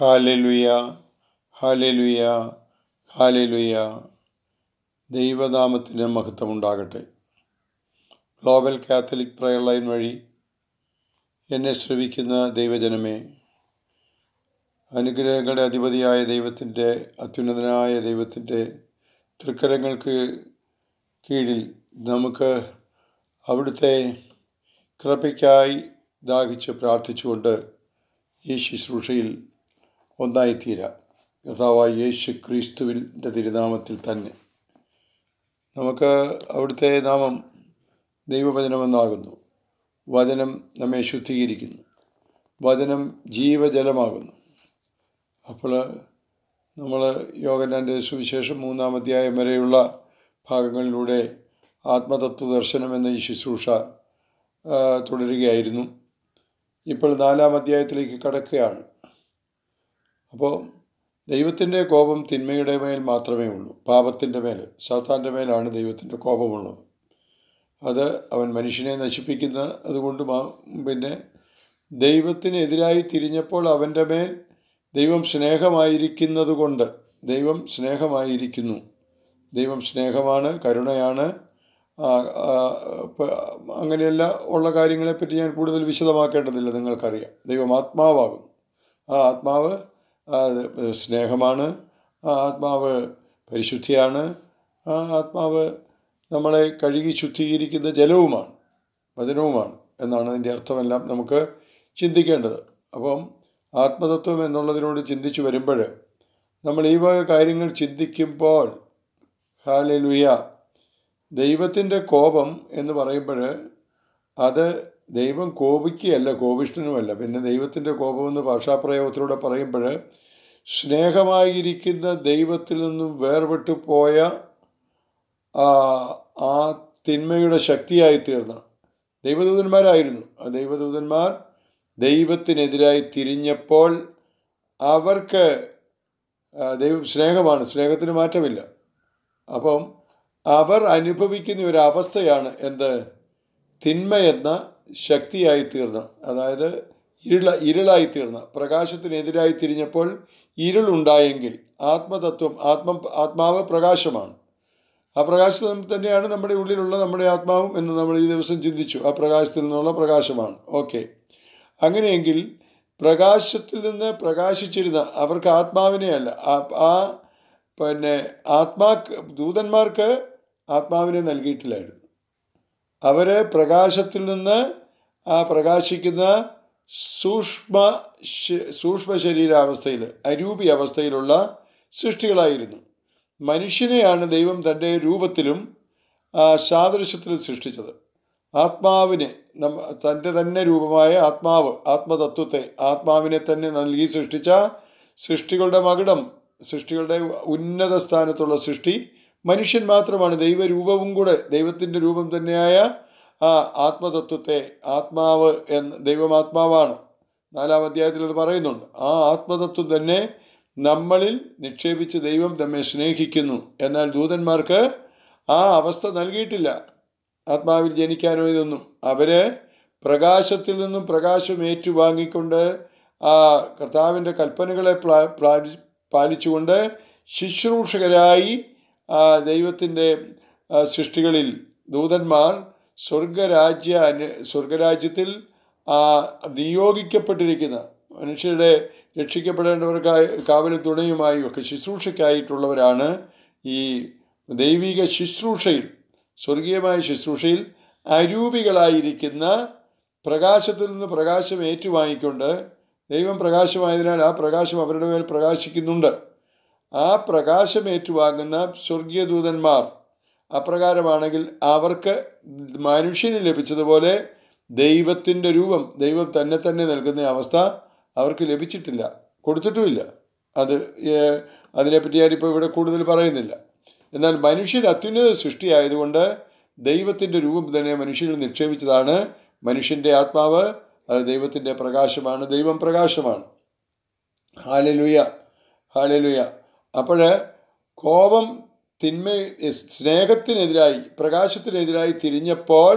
ഹാലലുയ ഹാലലുയ ഹാലലുയ ദൈവനാമത്തിന് മഹത്വമുണ്ടാകട്ടെ global Catholic prayer line വഴി എന്നെ ശ്രവിക്കുന്ന ദൈവജനമേ അനുഗ്രഹങ്ങളുടെ അധിപതിയായ ദൈവത്തിൻ്റെ അത്യുന്നതനായ ദൈവത്തിൻ്റെ തൃക്കരങ്ങൾക്ക് കീഴിൽ നമുക്ക് അവിടുത്തെ കൃപയ്ക്കായി ദാഹിച്ച് പ്രാർത്ഥിച്ചുകൊണ്ട് ഈ ശുശ്രൂഷയിൽ ഒന്നായിത്തീരാം കർത്താവായ യേശു ക്രിസ്തുവിൻ്റെ തിരുനാമത്തിൽ തന്നെ നമുക്ക് അവിടുത്തെ നാമം ദൈവവചനമെന്നാകുന്നു വചനം നമ്മെ ശുദ്ധീകരിക്കുന്നു വചനം ജീവജലമാകുന്നു അപ്പോൾ നമ്മൾ യോഗനാൻ്റെ സുവിശേഷം മൂന്നാം അധ്യായം വരെയുള്ള ഭാഗങ്ങളിലൂടെ ആത്മതത്വ ദർശനം എന്ന ഈ ശുശ്രൂഷ തുടരുകയായിരുന്നു ഇപ്പോൾ നാലാം അധ്യായത്തിലേക്ക് കടക്കുകയാണ് അപ്പോൾ ദൈവത്തിൻ്റെ കോപം തിന്മയുടെ മേൽ മാത്രമേ ഉള്ളൂ പാപത്തിൻ്റെ മേൽ ശാത്താൻ്റെ മേലാണ് ദൈവത്തിൻ്റെ കോപമുള്ളത് അത് അവൻ മനുഷ്യനെ നശിപ്പിക്കുന്ന അതുകൊണ്ട് പിന്നെ ദൈവത്തിനെതിരായി തിരിഞ്ഞപ്പോൾ അവൻ്റെ മേൽ ദൈവം സ്നേഹമായിരിക്കുന്നത് കൊണ്ട് ദൈവം സ്നേഹമായിരിക്കുന്നു ദൈവം സ്നേഹമാണ് കരുണയാണ് അങ്ങനെയല്ല ഉള്ള കാര്യങ്ങളെപ്പറ്റി ഞാൻ കൂടുതൽ വിശദമാക്കേണ്ടതില്ല നിങ്ങൾക്കറിയാം ദൈവം ആത്മാവാകുന്നു ആ ആത്മാവ് സ്നേഹമാണ് ആത്മാവ് പരിശുദ്ധിയാണ് ആ ആത്മാവ് നമ്മളെ കഴുകി ശുദ്ധീകരിക്കുന്ന ജലവുമാണ് വചനവുമാണ് എന്നാണ് അതിൻ്റെ അർത്ഥമെല്ലാം നമുക്ക് ചിന്തിക്കേണ്ടത് അപ്പം ആത്മതത്വം എന്നുള്ളതിനോട് ചിന്തിച്ചു വരുമ്പോൾ നമ്മൾ ഈ വക കാര്യങ്ങൾ ചിന്തിക്കുമ്പോൾ ഹാലലുയ ദൈവത്തിൻ്റെ കോപം എന്ന് പറയുമ്പോൾ അത് ദൈവം കോപിക്കുകയല്ല കോപിഷ്ഠനുമല്ല പിന്നെ ദൈവത്തിൻ്റെ കോപമെന്ന് ഭാഷാപ്രയോഗത്തിലൂടെ പറയുമ്പോൾ സ്നേഹമായിരിക്കുന്ന ദൈവത്തിൽ നിന്നും വേർപെട്ടു പോയ ആ തിന്മയുടെ ശക്തിയായി തീർന്ന ദൈവദൂതന്മാരായിരുന്നു ആ ദൈവദൂതന്മാർ ദൈവത്തിനെതിരായി തിരിഞ്ഞപ്പോൾ അവർക്ക് ദൈവം സ്നേഹമാണ് സ്നേഹത്തിന് മാറ്റമില്ല അപ്പം അവർ അനുഭവിക്കുന്ന ഒരു അവസ്ഥയാണ് എന്ത് തിന്മയെന്ന ശക്തിയായി തീർന്ന അതായത് ഇരുള ഇരുളായി തീർന്ന പ്രകാശത്തിനെതിരായി തിരിഞ്ഞപ്പോൾ ഇരുളുണ്ടായെങ്കിൽ ആത്മതത്വം ആത്മ ആത്മാവ് പ്രകാശമാണ് ആ പ്രകാശം തന്നെയാണ് നമ്മുടെ ഉള്ളിലുള്ള നമ്മുടെ ആത്മാവും എന്ന് നമ്മൾ ഈ ദിവസം ചിന്തിച്ചു ആ പ്രകാശത്തിൽ നിന്നുള്ള പ്രകാശമാണ് ഓക്കെ അങ്ങനെയെങ്കിൽ പ്രകാശത്തിൽ നിന്ന് പ്രകാശിച്ചിരുന്ന അവർക്ക് ആത്മാവിനെയല്ല അല്ല ആ പിന്നെ ആത്മാക്ക് ദൂതന്മാർക്ക് ആത്മാവിനെ നൽകിയിട്ടില്ലായിരുന്നു അവരെ പ്രകാശത്തിൽ നിന്ന് പ്രകാശിക്കുന്ന സൂക്ഷ്മ സൂക്ഷ്മ ശരീരാവസ്ഥയിൽ അരൂപി അവസ്ഥയിലുള്ള സൃഷ്ടികളായിരുന്നു മനുഷ്യനെയാണ് ദൈവം തൻ്റെ രൂപത്തിലും സാദൃശ്യത്തിലും സൃഷ്ടിച്ചത് ആത്മാവിനെ നമ്മ തൻ്റെ തന്നെ രൂപമായ ആത്മാവ് ആത്മതത്വത്തെ ആത്മാവിനെ തന്നെ നൽകി സൃഷ്ടിച്ച സൃഷ്ടികളുടെ മകടം സൃഷ്ടികളുടെ ഉന്നത സ്ഥാനത്തുള്ള സൃഷ്ടി മനുഷ്യൻ മാത്രമാണ് ദൈവരൂപവും കൂടെ ദൈവത്തിൻ്റെ രൂപം തന്നെയായ ആ ആത്മതത്വത്തെ ആത്മാവ് എന്ന് ദൈവമാത്മാവാണ് നാലാം അധ്യായത്തിൽ അത് പറയുന്നുണ്ട് ആ ആത്മതത്വം തന്നെ നമ്മളിൽ നിക്ഷേപിച്ച് ദൈവം നമ്മെ സ്നേഹിക്കുന്നു എന്നാൽ ദൂതന്മാർക്ക് ആ അവസ്ഥ നൽകിയിട്ടില്ല ആത്മാവിൽ ജനിക്കാനോ ഇതൊന്നും അവർ പ്രകാശത്തിൽ നിന്നും പ്രകാശം ഏറ്റുവാങ്ങിക്കൊണ്ട് ആ കർത്താവിൻ്റെ കൽപ്പനകളെ പാലിച്ചുകൊണ്ട് ശുശ്രൂഷകരായി ദൈവത്തിൻ്റെ സൃഷ്ടികളിൽ ദൂതന്മാർ സ്വർഗരാജ്യ സ്വർഗരാജ്യത്തിൽ നിയോഗിക്കപ്പെട്ടിരിക്കുന്ന മനുഷ്യരുടെ രക്ഷിക്കപ്പെടേണ്ടവർക്കായി കാവലും തുണയുമായും ഒക്കെ ശുശ്രൂഷയ്ക്കായിട്ടുള്ളവരാണ് ഈ ദൈവിക ശുശ്രൂഷയിൽ സ്വർഗീയമായ ശുശ്രൂഷയിൽ അരൂപികളായിരിക്കുന്ന പ്രകാശത്തിൽ നിന്ന് പ്രകാശം ഏറ്റുവാങ്ങിക്കൊണ്ട് ദൈവം പ്രകാശമായതിനാൽ ആ പ്രകാശം അവരുടെ മേൽ പ്രകാശിക്കുന്നുണ്ട് ആ പ്രകാശം ഏറ്റുവാങ്ങുന്ന സ്വർഗീയ ദൂതന്മാർ അപ്രകാരമാണെങ്കിൽ അവർക്ക് മനുഷ്യന് ലഭിച്ചതുപോലെ ദൈവത്തിൻ്റെ രൂപം ദൈവം തന്നെ തന്നെ നൽകുന്ന അവസ്ഥ അവർക്ക് ലഭിച്ചിട്ടില്ല കൊടുത്തിട്ടുമില്ല അത് അതിനെപ്പറ്റി ഞാനിപ്പോൾ ഇവിടെ കൂടുതൽ പറയുന്നില്ല എന്നാൽ മനുഷ്യൻ അത്യുന്നത സൃഷ്ടിയായതുകൊണ്ട് ദൈവത്തിൻ്റെ രൂപം തന്നെ മനുഷ്യനിൽ നിക്ഷേപിച്ചതാണ് മനുഷ്യൻ്റെ ആത്മാവ് അത് ദൈവത്തിൻ്റെ പ്രകാശമാണ് ദൈവം പ്രകാശമാണ് ഹാലലുയ ഹാലലുയ അപ്പോൾ കോപം തിന്മ സ്നേഹത്തിനെതിരായി പ്രകാശത്തിനെതിരായി തിരിഞ്ഞപ്പോൾ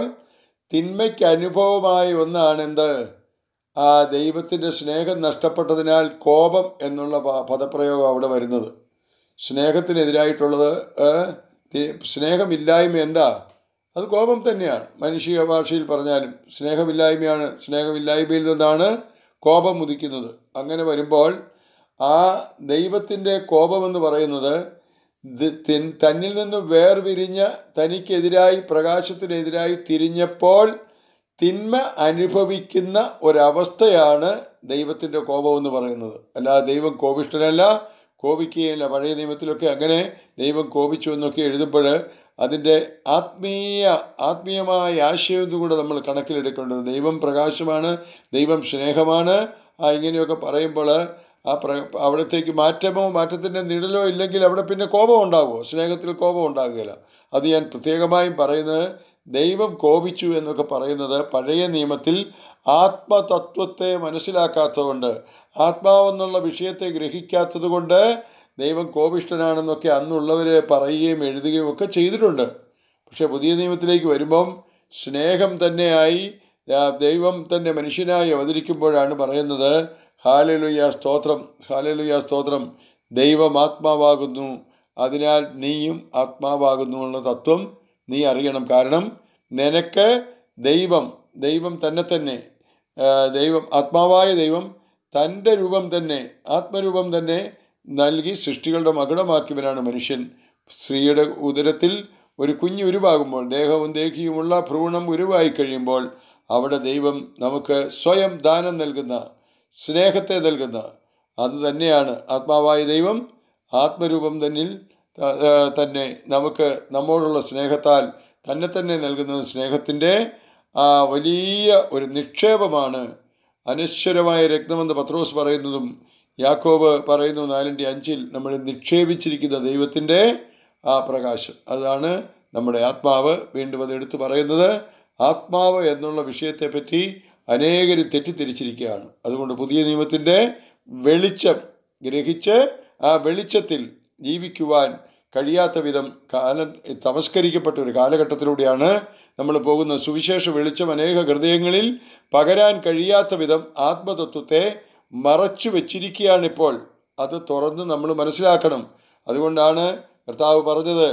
തിന്മയ്ക്ക് അനുഭവമായ ഒന്നാണെന്ത് ആ ദൈവത്തിൻ്റെ സ്നേഹം നഷ്ടപ്പെട്ടതിനാൽ കോപം എന്നുള്ള പദപ്രയോഗം അവിടെ വരുന്നത് സ്നേഹത്തിനെതിരായിട്ടുള്ളത് സ്നേഹമില്ലായ്മ എന്താ അത് കോപം തന്നെയാണ് മനുഷ്യ ഭാഷയിൽ പറഞ്ഞാലും സ്നേഹമില്ലായ്മയാണ് സ്നേഹമില്ലായ്മയിൽ നിന്നാണ് കോപം ഉദിക്കുന്നത് അങ്ങനെ വരുമ്പോൾ ആ ദൈവത്തിൻ്റെ കോപമെന്ന് പറയുന്നത് തന്നിൽ നിന്ന് വേർപിരിഞ്ഞ് തനിക്കെതിരായി പ്രകാശത്തിനെതിരായി തിരിഞ്ഞപ്പോൾ തിന്മ അനുഭവിക്കുന്ന ഒരവസ്ഥയാണ് ദൈവത്തിൻ്റെ കോപമെന്ന് പറയുന്നത് അല്ലാതെ ദൈവം കോപിഷ്ടനല്ല കോപിക്കുകയല്ല പഴയ ദൈവത്തിലൊക്കെ അങ്ങനെ ദൈവം കോപിച്ചു എന്നൊക്കെ എഴുതുമ്പോൾ അതിൻ്റെ ആത്മീയ ആത്മീയമായ ആശയം കൂടെ നമ്മൾ കണക്കിലെടുക്കേണ്ടത് ദൈവം പ്രകാശമാണ് ദൈവം സ്നേഹമാണ് ഇങ്ങനെയൊക്കെ പറയുമ്പോൾ ആ പ്ര അവിടത്തേക്ക് മാറ്റമോ മാറ്റത്തിൻ്റെ നിഴലോ ഇല്ലെങ്കിൽ അവിടെ പിന്നെ കോപം ഉണ്ടാകുമോ സ്നേഹത്തിൽ കോപം ഉണ്ടാകുകയില്ല അത് ഞാൻ പ്രത്യേകമായും പറയുന്നത് ദൈവം കോപിച്ചു എന്നൊക്കെ പറയുന്നത് പഴയ നിയമത്തിൽ ആത്മതത്വത്തെ മനസ്സിലാക്കാത്തതുകൊണ്ട് ആത്മാവെന്നുള്ള വിഷയത്തെ ഗ്രഹിക്കാത്തതുകൊണ്ട് ദൈവം കോപിഷ്ടനാണെന്നൊക്കെ അന്നുള്ളവരെ പറയുകയും എഴുതുകയും ഒക്കെ ചെയ്തിട്ടുണ്ട് പക്ഷേ പുതിയ നിയമത്തിലേക്ക് വരുമ്പം സ്നേഹം തന്നെയായി ദൈവം തന്നെ മനുഷ്യനായി അവതരിക്കുമ്പോഴാണ് പറയുന്നത് ഹാലലുയ സ്തോത്രം ഹാലലുയ സ്തോത്രം ദൈവം ആത്മാവാകുന്നു അതിനാൽ നീയും ആത്മാവാകുന്നു എന്ന തത്വം നീ അറിയണം കാരണം നിനക്ക് ദൈവം ദൈവം തന്നെ തന്നെ ദൈവം ആത്മാവായ ദൈവം തൻ്റെ രൂപം തന്നെ ആത്മരൂപം തന്നെ നൽകി സൃഷ്ടികളുടെ മകുടമാക്കിയവനാണ് മനുഷ്യൻ സ്ത്രീയുടെ ഉദരത്തിൽ ഒരു കുഞ്ഞ് ഉരുവാകുമ്പോൾ ദേഹവും ദേഹിയുമുള്ള ഭ്രൂണം ഉരുവായി കഴിയുമ്പോൾ അവിടെ ദൈവം നമുക്ക് സ്വയം ദാനം നൽകുന്ന സ്നേഹത്തെ നൽകുന്നത് അത് തന്നെയാണ് ആത്മാവായ ദൈവം ആത്മരൂപം തന്നിൽ തന്നെ നമുക്ക് നമ്മോടുള്ള സ്നേഹത്താൽ തന്നെ തന്നെ നൽകുന്ന സ്നേഹത്തിൻ്റെ ആ വലിയ ഒരു നിക്ഷേപമാണ് അനശ്വരമായ രക്തമെന്ന് പത്രോസ് പറയുന്നതും യാക്കോബ് പറയുന്നു നാലിൻ്റെ അഞ്ചിൽ നമ്മൾ നിക്ഷേപിച്ചിരിക്കുന്ന ദൈവത്തിൻ്റെ ആ പ്രകാശം അതാണ് നമ്മുടെ ആത്മാവ് വീണ്ടും അത് എടുത്തു പറയുന്നത് ആത്മാവ് എന്നുള്ള വിഷയത്തെപ്പറ്റി അനേകർ തെറ്റിദ്ധരിച്ചിരിക്കുകയാണ് അതുകൊണ്ട് പുതിയ നിയമത്തിൻ്റെ വെളിച്ചം ഗ്രഹിച്ച് ആ വെളിച്ചത്തിൽ ജീവിക്കുവാൻ കഴിയാത്ത വിധം കാലം തമസ്കരിക്കപ്പെട്ട ഒരു കാലഘട്ടത്തിലൂടെയാണ് നമ്മൾ പോകുന്ന സുവിശേഷ വെളിച്ചം അനേക ഹൃദയങ്ങളിൽ പകരാൻ കഴിയാത്ത വിധം ആത്മതത്വത്തെ മറച്ചു വച്ചിരിക്കുകയാണിപ്പോൾ ഇപ്പോൾ അത് തുറന്ന് നമ്മൾ മനസ്സിലാക്കണം അതുകൊണ്ടാണ് കർത്താവ് പറഞ്ഞത്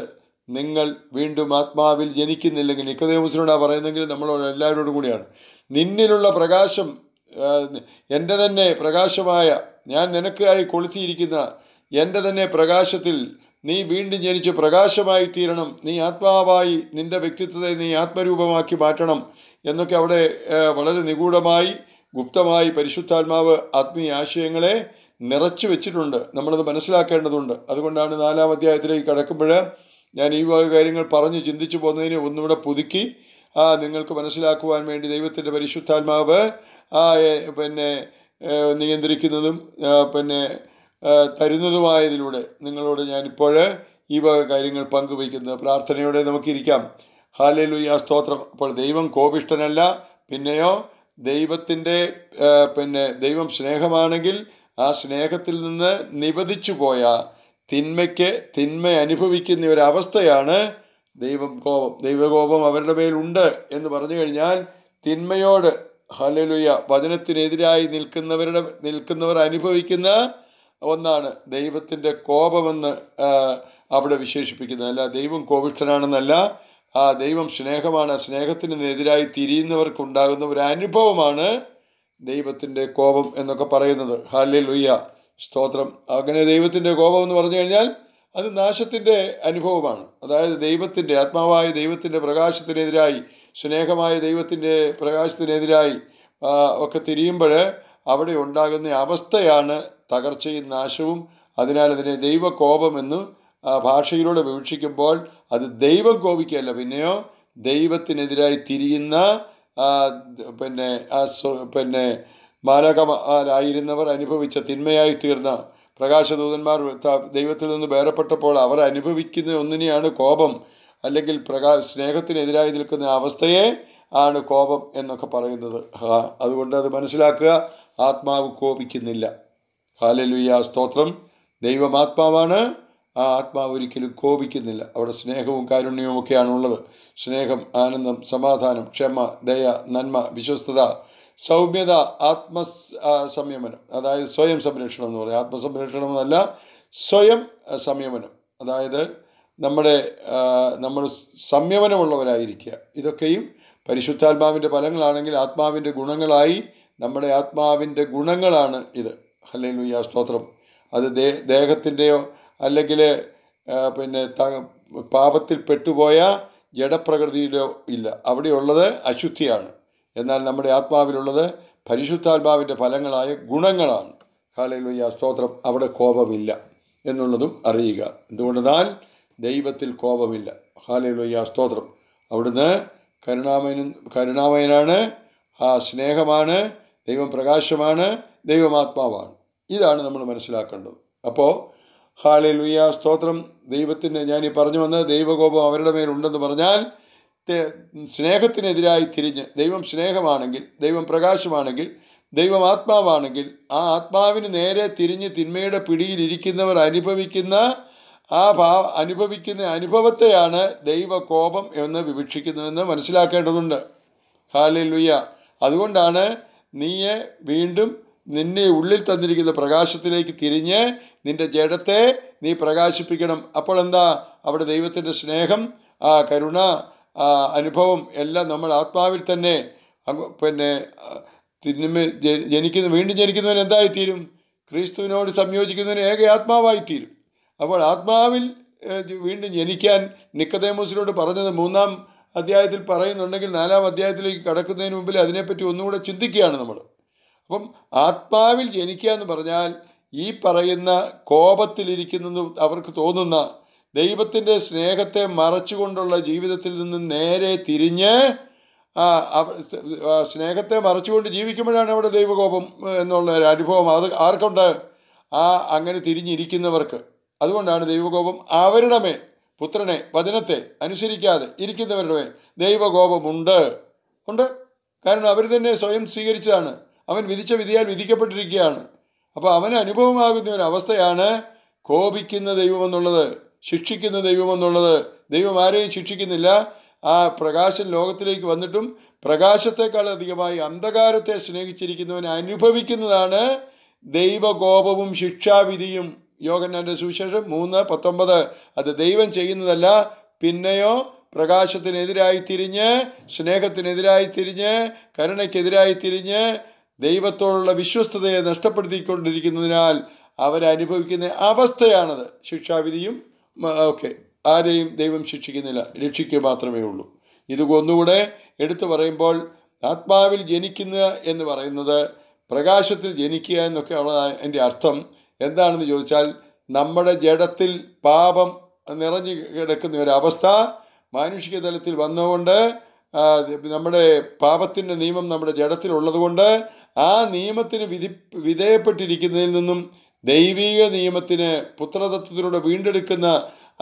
നിങ്ങൾ വീണ്ടും ആത്മാവിൽ ജനിക്കുന്നില്ലെങ്കിൽ നിക്കതേമുസിനോടാണ് പറയുന്നതെങ്കിൽ നമ്മളോട് എല്ലാവരോടും കൂടിയാണ് നിന്നിലുള്ള പ്രകാശം എൻ്റെ തന്നെ പ്രകാശമായ ഞാൻ നിനക്കായി കൊളുത്തിയിരിക്കുന്ന എൻ്റെ തന്നെ പ്രകാശത്തിൽ നീ വീണ്ടും ജനിച്ച് പ്രകാശമായി തീരണം നീ ആത്മാവായി നിൻ്റെ വ്യക്തിത്വത്തെ നീ ആത്മരൂപമാക്കി മാറ്റണം എന്നൊക്കെ അവിടെ വളരെ നിഗൂഢമായി ഗുപ്തമായി പരിശുദ്ധാത്മാവ് ആത്മീയ ആശയങ്ങളെ നിറച്ചു വെച്ചിട്ടുണ്ട് നമ്മളത് മനസ്സിലാക്കേണ്ടതുണ്ട് അതുകൊണ്ടാണ് നാലാം അധ്യായത്തിലേക്ക് കടക്കുമ്പോൾ ഞാൻ ഈ വക കാര്യങ്ങൾ പറഞ്ഞ് ചിന്തിച്ചു പോകുന്നതിനെ ഒന്നുകൂടെ പുതുക്കി നിങ്ങൾക്ക് മനസ്സിലാക്കുവാൻ വേണ്ടി ദൈവത്തിൻ്റെ പരിശുദ്ധാത്മാവ് പിന്നെ നിയന്ത്രിക്കുന്നതും പിന്നെ തരുന്നതുമായതിലൂടെ നിങ്ങളോട് ഞാനിപ്പോൾ ഈ വക കാര്യങ്ങൾ പങ്കുവയ്ക്കുന്നത് പ്രാർത്ഥനയോടെ നമുക്കിരിക്കാം ആ സ്തോത്രം അപ്പോൾ ദൈവം കോപിഷ്ടനല്ല പിന്നെയോ ദൈവത്തിൻ്റെ പിന്നെ ദൈവം സ്നേഹമാണെങ്കിൽ ആ സ്നേഹത്തിൽ നിന്ന് നിപതിച്ചു പോയ തിന്മയ്ക്ക് തിന്മ അനുഭവിക്കുന്ന ഒരവസ്ഥയാണ് ദൈവം കോപം ദൈവകോപം അവരുടെ മേലുണ്ട് എന്ന് പറഞ്ഞു കഴിഞ്ഞാൽ തിന്മയോട് ഹലലുയ വചനത്തിനെതിരായി നിൽക്കുന്നവരുടെ നിൽക്കുന്നവർ അനുഭവിക്കുന്ന ഒന്നാണ് ദൈവത്തിൻ്റെ കോപമെന്ന് അവിടെ വിശേഷിപ്പിക്കുന്നത് അല്ല ദൈവം കോപിഷ്ഠനാണെന്നല്ല ആ ദൈവം സ്നേഹമാണ് സ്നേഹത്തിനെതിരായി തിരിയുന്നവർക്കുണ്ടാകുന്ന ഒരു അനുഭവമാണ് ദൈവത്തിൻ്റെ കോപം എന്നൊക്കെ പറയുന്നത് ഹല്ലെ ലുയ്യ സ്തോത്രം അങ്ങനെ ദൈവത്തിൻ്റെ കോപം എന്ന് പറഞ്ഞു കഴിഞ്ഞാൽ അത് നാശത്തിൻ്റെ അനുഭവമാണ് അതായത് ദൈവത്തിൻ്റെ ആത്മാവായ ദൈവത്തിൻ്റെ പ്രകാശത്തിനെതിരായി സ്നേഹമായ ദൈവത്തിൻ്റെ പ്രകാശത്തിനെതിരായി ഒക്കെ തിരിയുമ്പോൾ അവിടെ ഉണ്ടാകുന്ന അവസ്ഥയാണ് തകർച്ചയും നാശവും അതിനാൽ അതിനെ ദൈവകോപമെന്ന് ഭാഷയിലൂടെ വിവക്ഷിക്കുമ്പോൾ അത് ദൈവം കോപിക്കുകയല്ല പിന്നെയോ ദൈവത്തിനെതിരായി തിരിയുന്ന പിന്നെ പിന്നെ മാരകമാരായിരുന്നവർ അനുഭവിച്ച തിന്മയായി തീർന്ന പ്രകാശദൂതന്മാർ ദൈവത്തിൽ നിന്ന് വേറെപ്പെട്ടപ്പോൾ അവർ അനുഭവിക്കുന്ന ഒന്നിനെയാണ് കോപം അല്ലെങ്കിൽ പ്രകാ സ്നേഹത്തിനെതിരായി നിൽക്കുന്ന അവസ്ഥയെ ആണ് കോപം എന്നൊക്കെ പറയുന്നത് അതുകൊണ്ട് അത് മനസ്സിലാക്കുക ആത്മാവ് കോപിക്കുന്നില്ല ഹാലലുയ്യ സ്തോത്രം ദൈവം ആത്മാവാണ് ആ ആത്മാവ് ഒരിക്കലും കോപിക്കുന്നില്ല അവിടെ സ്നേഹവും കാരുണ്യവും ഒക്കെയാണുള്ളത് ഉള്ളത് സ്നേഹം ആനന്ദം സമാധാനം ക്ഷമ ദയ നന്മ വിശ്വസ്തത സൗമ്യത ആത്മ സംയമനം അതായത് സ്വയം സംരക്ഷണം എന്ന് പറയും ആത്മസംരക്ഷണം എന്നല്ല സ്വയം സംയമനം അതായത് നമ്മുടെ നമ്മൾ സംയമനമുള്ളവരായിരിക്കുക ഇതൊക്കെയും പരിശുദ്ധാത്മാവിൻ്റെ ഫലങ്ങളാണെങ്കിൽ ആത്മാവിൻ്റെ ഗുണങ്ങളായി നമ്മുടെ ആത്മാവിൻ്റെ ഗുണങ്ങളാണ് ഇത് അല്ലെങ്കിൽ ഈ സ്തോത്രം അത് ദേ ദേഹത്തിൻ്റെയോ അല്ലെങ്കിൽ പിന്നെ ത പാപത്തിൽ പെട്ടുപോയ ജഡപ്രകൃതിയിലോ ഇല്ല അവിടെയുള്ളത് അശുദ്ധിയാണ് എന്നാൽ നമ്മുടെ ആത്മാവിലുള്ളത് പരിശുദ്ധാത്മാവിൻ്റെ ഫലങ്ങളായ ഗുണങ്ങളാണ് ഹാലയിലൂയ സ്തോത്രം അവിടെ കോപമില്ല എന്നുള്ളതും അറിയുക എന്തുകൊണ്ടെന്നാൽ ദൈവത്തിൽ കോപമില്ല ഹാലയിലൂയ സ്തോത്രം അവിടുന്ന് കരുണാമയൻ കരുണാമയനാണ് ആ സ്നേഹമാണ് ദൈവം പ്രകാശമാണ് ദൈവമാത്മാവാണ് ഇതാണ് നമ്മൾ മനസ്സിലാക്കേണ്ടത് അപ്പോൾ ഹാളിൽ സ്തോത്രം ദൈവത്തിൻ്റെ ഞാൻ പറഞ്ഞു വന്ന് ദൈവകോപം അവരുടെ മേലുണ്ടെന്ന് പറഞ്ഞാൽ സ്നേഹത്തിനെതിരായി തിരിഞ്ഞ് ദൈവം സ്നേഹമാണെങ്കിൽ ദൈവം പ്രകാശമാണെങ്കിൽ ദൈവം ആത്മാവാണെങ്കിൽ ആ ആത്മാവിന് നേരെ തിരിഞ്ഞ് തിന്മയുടെ പിടിയിലിരിക്കുന്നവർ അനുഭവിക്കുന്ന ആ ഭാ അനുഭവിക്കുന്ന അനുഭവത്തെയാണ് ദൈവകോപം എന്ന് വിവക്ഷിക്കുന്നതെന്ന് മനസ്സിലാക്കേണ്ടതുണ്ട് ഹാലി ലുയ്യ അതുകൊണ്ടാണ് നീയെ വീണ്ടും നിന്നെ ഉള്ളിൽ തന്നിരിക്കുന്ന പ്രകാശത്തിലേക്ക് തിരിഞ്ഞ് നിന്റെ ജഡത്തെ നീ പ്രകാശിപ്പിക്കണം അപ്പോൾ എന്താ അവിടെ ദൈവത്തിൻ്റെ സ്നേഹം ആ കരുണ അനുഭവം എല്ലാം നമ്മൾ ആത്മാവിൽ തന്നെ പിന്നെ തിന്മ ജനിക്കുന്ന വീണ്ടും ജനിക്കുന്നവൻ എന്തായിത്തീരും ക്രിസ്തുവിനോട് സംയോജിക്കുന്നവൻ ഏക ആത്മാവായിത്തീരും അപ്പോൾ ആത്മാവിൽ വീണ്ടും ജനിക്കാൻ നിക്കതേമോസിനോട് പറഞ്ഞത് മൂന്നാം അധ്യായത്തിൽ പറയുന്നുണ്ടെങ്കിൽ നാലാം അധ്യായത്തിലേക്ക് കടക്കുന്നതിന് മുമ്പിൽ അതിനെപ്പറ്റി ഒന്നുകൂടെ ചിന്തിക്കുകയാണ് നമ്മൾ അപ്പം ആത്മാവിൽ ജനിക്കുക എന്ന് പറഞ്ഞാൽ ഈ പറയുന്ന കോപത്തിലിരിക്കുന്നത് അവർക്ക് തോന്നുന്ന ദൈവത്തിൻ്റെ സ്നേഹത്തെ മറച്ചുകൊണ്ടുള്ള ജീവിതത്തിൽ നിന്ന് നേരെ തിരിഞ്ഞ് സ്നേഹത്തെ മറച്ചുകൊണ്ട് ജീവിക്കുമ്പോഴാണ് അവിടെ ദൈവകോപം എന്നുള്ള ഒരു അനുഭവം അത് ആർക്കുണ്ട് ആ അങ്ങനെ തിരിഞ്ഞിരിക്കുന്നവർക്ക് അതുകൊണ്ടാണ് ദൈവകോപം അവരുടെ മേൽ പുത്രനെ വചനത്തെ അനുസരിക്കാതെ ഇരിക്കുന്നവരുടെ മേൽ ദൈവകോപമുണ്ട് ഉണ്ട് കാരണം അവർ തന്നെ സ്വയം സ്വീകരിച്ചതാണ് അവൻ വിധിച്ച വിധിയാൽ വിധിക്കപ്പെട്ടിരിക്കുകയാണ് അപ്പോൾ അവന് അനുഭവമാകുന്ന ഒരു അവസ്ഥയാണ് കോപിക്കുന്ന ദൈവമെന്നുള്ളത് ശിക്ഷിക്കുന്ന ദൈവമെന്നുള്ളത് ദൈവം ആരെയും ശിക്ഷിക്കുന്നില്ല ആ പ്രകാശം ലോകത്തിലേക്ക് വന്നിട്ടും പ്രകാശത്തെക്കാൾ അധികമായി അന്ധകാരത്തെ സ്നേഹിച്ചിരിക്കുന്നവൻ അനുഭവിക്കുന്നതാണ് ദൈവകോപവും ശിക്ഷാവിധിയും യോഗന്നാൻ്റെ സുവിശേഷം മൂന്ന് പത്തൊമ്പത് അത് ദൈവം ചെയ്യുന്നതല്ല പിന്നെയോ പ്രകാശത്തിനെതിരായി തിരിഞ്ഞ് സ്നേഹത്തിനെതിരായി തിരിഞ്ഞ് കരുണയ്ക്കെതിരായി തിരിഞ്ഞ് ദൈവത്തോടുള്ള വിശ്വസ്തതയെ നഷ്ടപ്പെടുത്തിക്കൊണ്ടിരിക്കുന്നതിനാൽ അവരനുഭവിക്കുന്ന അവസ്ഥയാണത് ശിക്ഷാവിധിയും ഓക്കെ ആരെയും ദൈവം ശിക്ഷിക്കുന്നില്ല രക്ഷിക്കുക മാത്രമേ ഉള്ളൂ ഇത് ഒന്നുകൂടെ എടുത്തു പറയുമ്പോൾ ആത്മാവിൽ ജനിക്കുന്ന എന്ന് പറയുന്നത് പ്രകാശത്തിൽ ജനിക്കുക എന്നൊക്കെ ഉള്ള എൻ്റെ അർത്ഥം എന്താണെന്ന് ചോദിച്ചാൽ നമ്മുടെ ജഡത്തിൽ പാപം നിറഞ്ഞു കിടക്കുന്ന ഒരവസ്ഥ മാനുഷിക തലത്തിൽ വന്നുകൊണ്ട് നമ്മുടെ പാപത്തിൻ്റെ നിയമം നമ്മുടെ ജഡത്തിലുള്ളതുകൊണ്ട് ആ നിയമത്തിന് വിധി വിധേയപ്പെട്ടിരിക്കുന്നതിൽ നിന്നും ദൈവീക നിയമത്തിന് പുത്രതത്വത്തിലൂടെ വീണ്ടെടുക്കുന്ന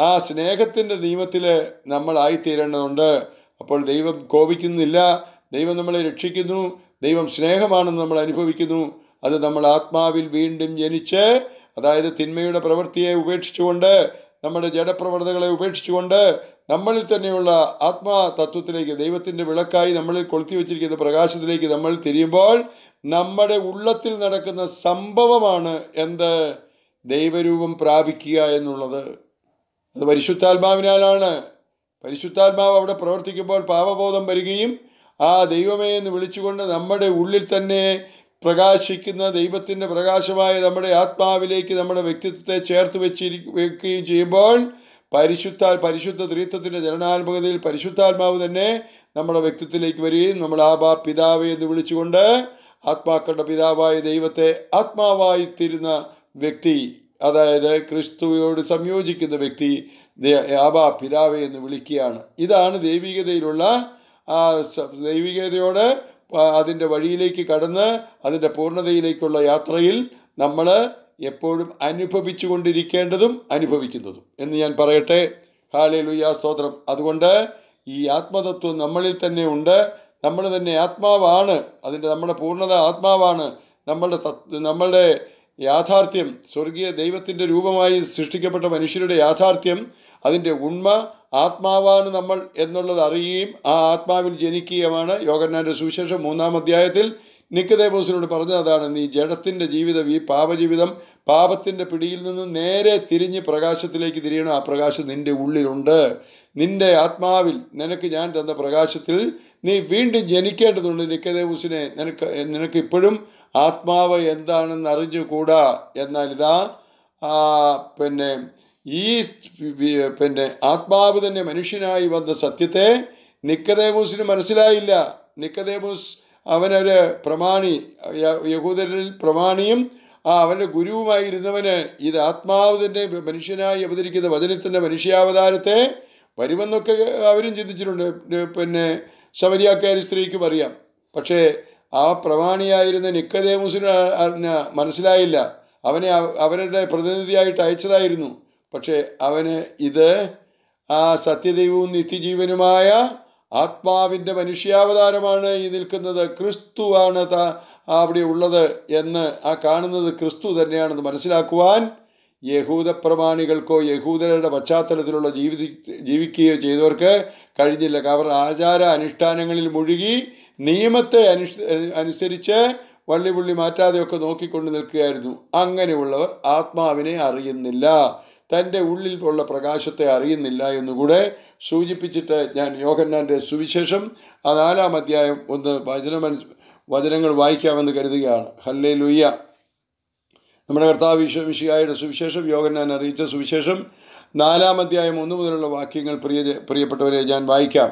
ആ സ്നേഹത്തിൻ്റെ നിയമത്തിൽ നമ്മളായിത്തീരേണ്ടതുണ്ട് അപ്പോൾ ദൈവം കോപിക്കുന്നില്ല ദൈവം നമ്മളെ രക്ഷിക്കുന്നു ദൈവം സ്നേഹമാണെന്ന് നമ്മൾ അനുഭവിക്കുന്നു അത് നമ്മൾ ആത്മാവിൽ വീണ്ടും ജനിച്ച് അതായത് തിന്മയുടെ പ്രവൃത്തിയെ ഉപേക്ഷിച്ചുകൊണ്ട് നമ്മുടെ ജഡപ്രവണതകളെ ഉപേക്ഷിച്ചുകൊണ്ട് നമ്മളിൽ തന്നെയുള്ള ആത്മാതത്വത്തിലേക്ക് ദൈവത്തിൻ്റെ വിളക്കായി നമ്മളിൽ കൊളുത്തി വച്ചിരിക്കുന്ന പ്രകാശത്തിലേക്ക് നമ്മൾ തിരിയുമ്പോൾ നമ്മുടെ ഉള്ളത്തിൽ നടക്കുന്ന സംഭവമാണ് എന്ത് ദൈവരൂപം പ്രാപിക്കുക എന്നുള്ളത് അത് പരിശുദ്ധാത്മാവിനാലാണ് പരിശുദ്ധാത്മാവ് അവിടെ പ്രവർത്തിക്കുമ്പോൾ പാപബോധം വരികയും ആ ദൈവമേ എന്ന് വിളിച്ചുകൊണ്ട് നമ്മുടെ ഉള്ളിൽ തന്നെ പ്രകാശിക്കുന്ന ദൈവത്തിൻ്റെ പ്രകാശമായ നമ്മുടെ ആത്മാവിലേക്ക് നമ്മുടെ വ്യക്തിത്വത്തെ ചേർത്ത് വെച്ചിരി ചെയ്യുമ്പോൾ പരിശുദ്ധ പരിശുദ്ധ ത്രീത്വത്തിൻ്റെ ജനനാത്മകതയിൽ പരിശുദ്ധാത്മാവ് തന്നെ നമ്മുടെ വ്യക്തിത്വത്തിലേക്ക് വരികയും നമ്മൾ ആബാ പിതാവ് എന്ന് വിളിച്ചുകൊണ്ട് ആത്മാക്കളുടെ പിതാവായ ദൈവത്തെ ആത്മാവായി തീരുന്ന വ്യക്തി അതായത് ക്രിസ്തുവയോട് സംയോജിക്കുന്ന വ്യക്തി ആബാ പിതാവ് എന്ന് വിളിക്കുകയാണ് ഇതാണ് ദൈവികതയിലുള്ള ആ ദൈവികതയോട് അതിൻ്റെ വഴിയിലേക്ക് കടന്ന് അതിൻ്റെ പൂർണ്ണതയിലേക്കുള്ള യാത്രയിൽ നമ്മൾ എപ്പോഴും അനുഭവിച്ചു കൊണ്ടിരിക്കേണ്ടതും അനുഭവിക്കുന്നതും എന്ന് ഞാൻ പറയട്ടെ ഹാലേ ലുയാ സ്തോത്രം അതുകൊണ്ട് ഈ ആത്മതത്വം നമ്മളിൽ തന്നെ ഉണ്ട് നമ്മൾ തന്നെ ആത്മാവാണ് അതിൻ്റെ നമ്മുടെ പൂർണ്ണത ആത്മാവാണ് നമ്മളുടെ നമ്മളുടെ യാഥാർത്ഥ്യം സ്വർഗീയ ദൈവത്തിൻ്റെ രൂപമായി സൃഷ്ടിക്കപ്പെട്ട മനുഷ്യരുടെ യാഥാർത്ഥ്യം അതിൻ്റെ ഉണ്മ ആത്മാവാണ് നമ്മൾ എന്നുള്ളത് അറിയുകയും ആ ആത്മാവിൽ ജനിക്കുകയുമാണ് യോഗന്നാൻ്റെ സുവിശേഷം മൂന്നാം അധ്യായത്തിൽ നിക്കതേബോസിനോട് പറഞ്ഞതാണ് അതാണ് നീ ജഡത്തിൻ്റെ ജീവിതം ഈ പാപജീവിതം പാപത്തിൻ്റെ പിടിയിൽ നിന്ന് നേരെ തിരിഞ്ഞ് പ്രകാശത്തിലേക്ക് തിരിയണം ആ പ്രകാശം നിൻ്റെ ഉള്ളിലുണ്ട് നിൻ്റെ ആത്മാവിൽ നിനക്ക് ഞാൻ തന്ന പ്രകാശത്തിൽ നീ വീണ്ടും ജനിക്കേണ്ടതുണ്ട് നിക്കതേബൂസിനെ നിനക്ക് നിനക്ക് ഇപ്പോഴും ആത്മാവ് എന്താണെന്ന് അറിഞ്ഞുകൂടാ എന്നാൽ ഇതാ പിന്നെ ഈ പിന്നെ ആത്മാവ് തന്നെ മനുഷ്യനായി വന്ന സത്യത്തെ നിക്കതേബൂസിന് മനസ്സിലായില്ല നിക്കതേബൂസ് അവനൊരു പ്രമാണി യഹൂദരിൽ പ്രമാണിയും ആ അവൻ്റെ ഗുരുവുമായിരുന്നവന് ഇത് ആത്മാവിൻ്റെ മനുഷ്യനായി അവതരിക്കുന്ന വചനത്തിൻ്റെ മനുഷ്യാവതാരത്തെ വരുമെന്നൊക്കെ അവരും ചിന്തിച്ചിട്ടുണ്ട് പിന്നെ ശബരിയാക്കാരി സ്ത്രീക്കും അറിയാം പക്ഷേ ആ പ്രമാണിയായിരുന്ന നിക്കദേമുസിന് മനസ്സിലായില്ല അവനെ അവരുടെ പ്രതിനിധിയായിട്ട് അയച്ചതായിരുന്നു പക്ഷേ അവന് ഇത് ആ സത്യദൈവവും നിത്യജീവനുമായ ആത്മാവിൻ്റെ മനുഷ്യാവതാരമാണ് ഈ നിൽക്കുന്നത് ക്രിസ്തുവാണ് താ അവിടെ ഉള്ളത് എന്ന് ആ കാണുന്നത് ക്രിസ്തു തന്നെയാണെന്ന് മനസ്സിലാക്കുവാൻ യഹൂദ പ്രമാണികൾക്കോ യഹൂദരുടെ പശ്ചാത്തലത്തിലുള്ള ജീവിത ജീവിക്കുകയോ ചെയ്തവർക്ക് കഴിഞ്ഞില്ല അവർ ആചാര അനുഷ്ഠാനങ്ങളിൽ മുഴുകി നിയമത്തെ അനുഷ് അനുസരിച്ച് പുള്ളി മാറ്റാതെയൊക്കെ നോക്കിക്കൊണ്ട് നിൽക്കുകയായിരുന്നു അങ്ങനെയുള്ളവർ ആത്മാവിനെ അറിയുന്നില്ല തൻ്റെ ഉള്ളിൽ ഉള്ള പ്രകാശത്തെ അറിയുന്നില്ല എന്നുകൂടെ സൂചിപ്പിച്ചിട്ട് ഞാൻ യോഹന്നാൻ്റെ സുവിശേഷം ആ നാലാം അധ്യായം ഒന്ന് വചന വചനങ്ങൾ വായിക്കാമെന്ന് കരുതുകയാണ് ഹല്ലേ ലുയ്യ നമ്മുടെ കർത്താവ് വിശ്വമിഷിയായുടെ സുവിശേഷം യോഗന്നാൻ അറിയിച്ച സുവിശേഷം നാലാം അധ്യായം ഒന്ന് മുതലുള്ള വാക്യങ്ങൾ പ്രിയ പ്രിയപ്പെട്ടവരെ ഞാൻ വായിക്കാം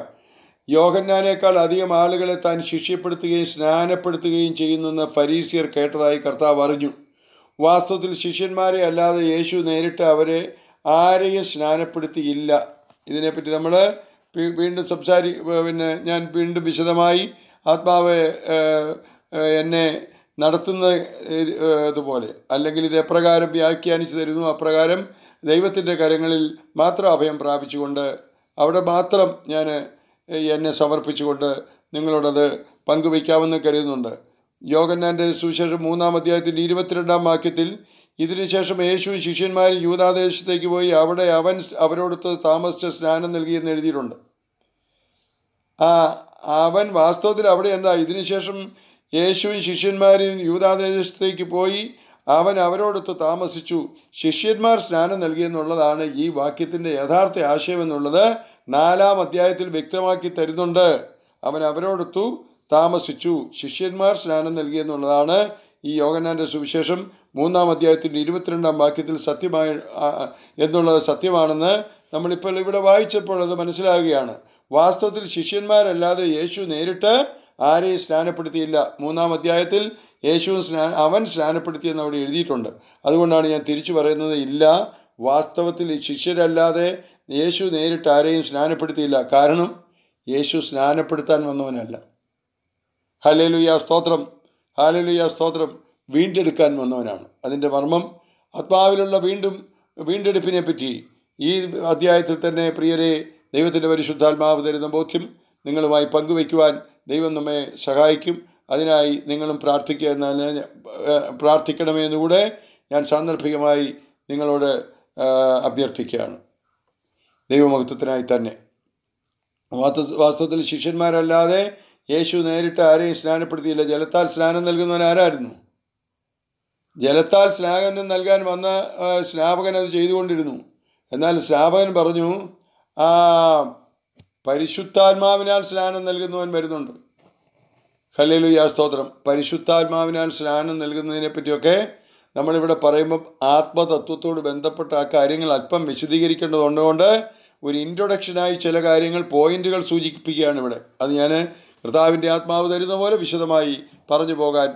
യോഗന്നാനേക്കാൾ അധികം ആളുകളെ താൻ ശിഷ്യപ്പെടുത്തുകയും സ്നാനപ്പെടുത്തുകയും ചെയ്യുന്നെന്ന് ഫരീസിയർ കേട്ടതായി കർത്താവ് അറിഞ്ഞു വാസ്തവത്തിൽ ശിഷ്യന്മാരെ അല്ലാതെ യേശു നേരിട്ട് അവരെ ആരെയും സ്നാനപ്പെടുത്തിയില്ല ഇതിനെപ്പറ്റി നമ്മൾ വീണ്ടും സംസാരി പിന്നെ ഞാൻ വീണ്ടും വിശദമായി ആത്മാവ് എന്നെ നടത്തുന്ന ഇതുപോലെ അല്ലെങ്കിൽ ഇത് എപ്രകാരം വ്യാഖ്യാനിച്ചു തരുന്നു അപ്രകാരം ദൈവത്തിൻ്റെ കരങ്ങളിൽ മാത്രം അഭയം പ്രാപിച്ചുകൊണ്ട് അവിടെ മാത്രം ഞാൻ എന്നെ സമർപ്പിച്ചുകൊണ്ട് നിങ്ങളോടത് പങ്കുവയ്ക്കാമെന്ന് കരുതുന്നുണ്ട് യോഗന്നാൻ്റെ സുശേഷം മൂന്നാം അധ്യായത്തിൻ്റെ ഇരുപത്തിരണ്ടാം വാക്യത്തിൽ ഇതിനുശേഷം യേശു ശിഷ്യന്മാർ യൂതാദേശത്തേക്ക് പോയി അവിടെ അവൻ അവരോടൊത്ത് താമസിച്ച സ്നാനം നൽകിയെന്ന് എഴുതിയിട്ടുണ്ട് ആ അവൻ വാസ്തവത്തിൽ അവിടെ എന്താ ഇതിനുശേഷം യേശുവും ശിഷ്യന്മാരും യൂതാദേശത്തേക്ക് പോയി അവൻ അവരോടൊത്ത് താമസിച്ചു ശിഷ്യന്മാർ സ്നാനം നൽകിയെന്നുള്ളതാണ് ഈ വാക്യത്തിൻ്റെ യഥാർത്ഥ ആശയം എന്നുള്ളത് നാലാം അധ്യായത്തിൽ വ്യക്തമാക്കി തരുന്നുണ്ട് അവൻ അവരോടൊത്തു താമസിച്ചു ശിഷ്യന്മാർ സ്നാനം എന്നുള്ളതാണ് ഈ യോഗനാന്റെ സുവിശേഷം മൂന്നാം അധ്യായത്തിൻ്റെ ഇരുപത്തിരണ്ടാം വാക്യത്തിൽ സത്യമായ എന്നുള്ളത് സത്യമാണെന്ന് നമ്മളിപ്പോൾ ഇവിടെ വായിച്ചപ്പോൾ അത് മനസ്സിലാകുകയാണ് വാസ്തവത്തിൽ ശിഷ്യന്മാരല്ലാതെ യേശു നേരിട്ട് ആരെയും സ്നാനപ്പെടുത്തിയില്ല മൂന്നാം അധ്യായത്തിൽ യേശു സ്നാ അവൻ സ്നാനപ്പെടുത്തിയെന്ന് അവിടെ എഴുതിയിട്ടുണ്ട് അതുകൊണ്ടാണ് ഞാൻ തിരിച്ചു പറയുന്നത് ഇല്ല വാസ്തവത്തിൽ ശിഷ്യരല്ലാതെ യേശു നേരിട്ട് ആരെയും സ്നാനപ്പെടുത്തിയില്ല കാരണം യേശു സ്നാനപ്പെടുത്താൻ വന്നവനല്ല ഹലേലുയ സ്തോത്രം ഹാലലുയ സ്തോത്രം വീണ്ടെടുക്കാൻ വന്നവനാണ് അതിൻ്റെ മർമ്മം ആത്മാവിലുള്ള വീണ്ടും വീണ്ടെടുപ്പിനെ പറ്റി ഈ അധ്യായത്തിൽ തന്നെ പ്രിയരെ ദൈവത്തിൻ്റെ പരിശുദ്ധാത്മാവ് തരുന്ന ബോധ്യം നിങ്ങളുമായി പങ്കുവയ്ക്കുവാൻ ദൈവം നമ്മെ സഹായിക്കും അതിനായി നിങ്ങളും പ്രാർത്ഥിക്കുക എന്നാണ് പ്രാർത്ഥിക്കണമെന്നുകൂടെ ഞാൻ സാന്ദർഭികമായി നിങ്ങളോട് അഭ്യർത്ഥിക്കുകയാണ് ദൈവമഹത്വത്തിനായി തന്നെ വാസ്തവത്തിൽ ശിഷ്യന്മാരല്ലാതെ യേശു നേരിട്ട് ആരെയും സ്നാനപ്പെടുത്തിയില്ല ജലത്താൽ സ്നാനം നൽകുന്നവൻ ആരായിരുന്നു ജലത്താൽ സ്നാനം നൽകാൻ വന്ന സ്നാപകൻ അത് ചെയ്തുകൊണ്ടിരുന്നു എന്നാൽ സ്നാപകൻ പറഞ്ഞു ആ പരിശുദ്ധാത്മാവിനാൽ സ്നാനം നൽകുന്നവൻ വരുന്നുണ്ട് ഹല്ലേലുയാ സ്തോത്രം പരിശുദ്ധാത്മാവിനാൽ സ്നാനം നൽകുന്നതിനെ പറ്റിയൊക്കെ നമ്മളിവിടെ പറയുമ്പോൾ ആത്മതത്വത്തോട് ബന്ധപ്പെട്ട ആ കാര്യങ്ങൾ അല്പം വിശദീകരിക്കേണ്ടതുകൊണ്ട് ഒരു ഇൻട്രൊഡക്ഷനായി ചില കാര്യങ്ങൾ പോയിന്റുകൾ സൂചിപ്പിക്കുകയാണ് ഇവിടെ അത് ഞാൻ കർത്താവിൻ്റെ ആത്മാവ് തരുന്ന പോലെ വിശദമായി പറഞ്ഞു പോകാൻ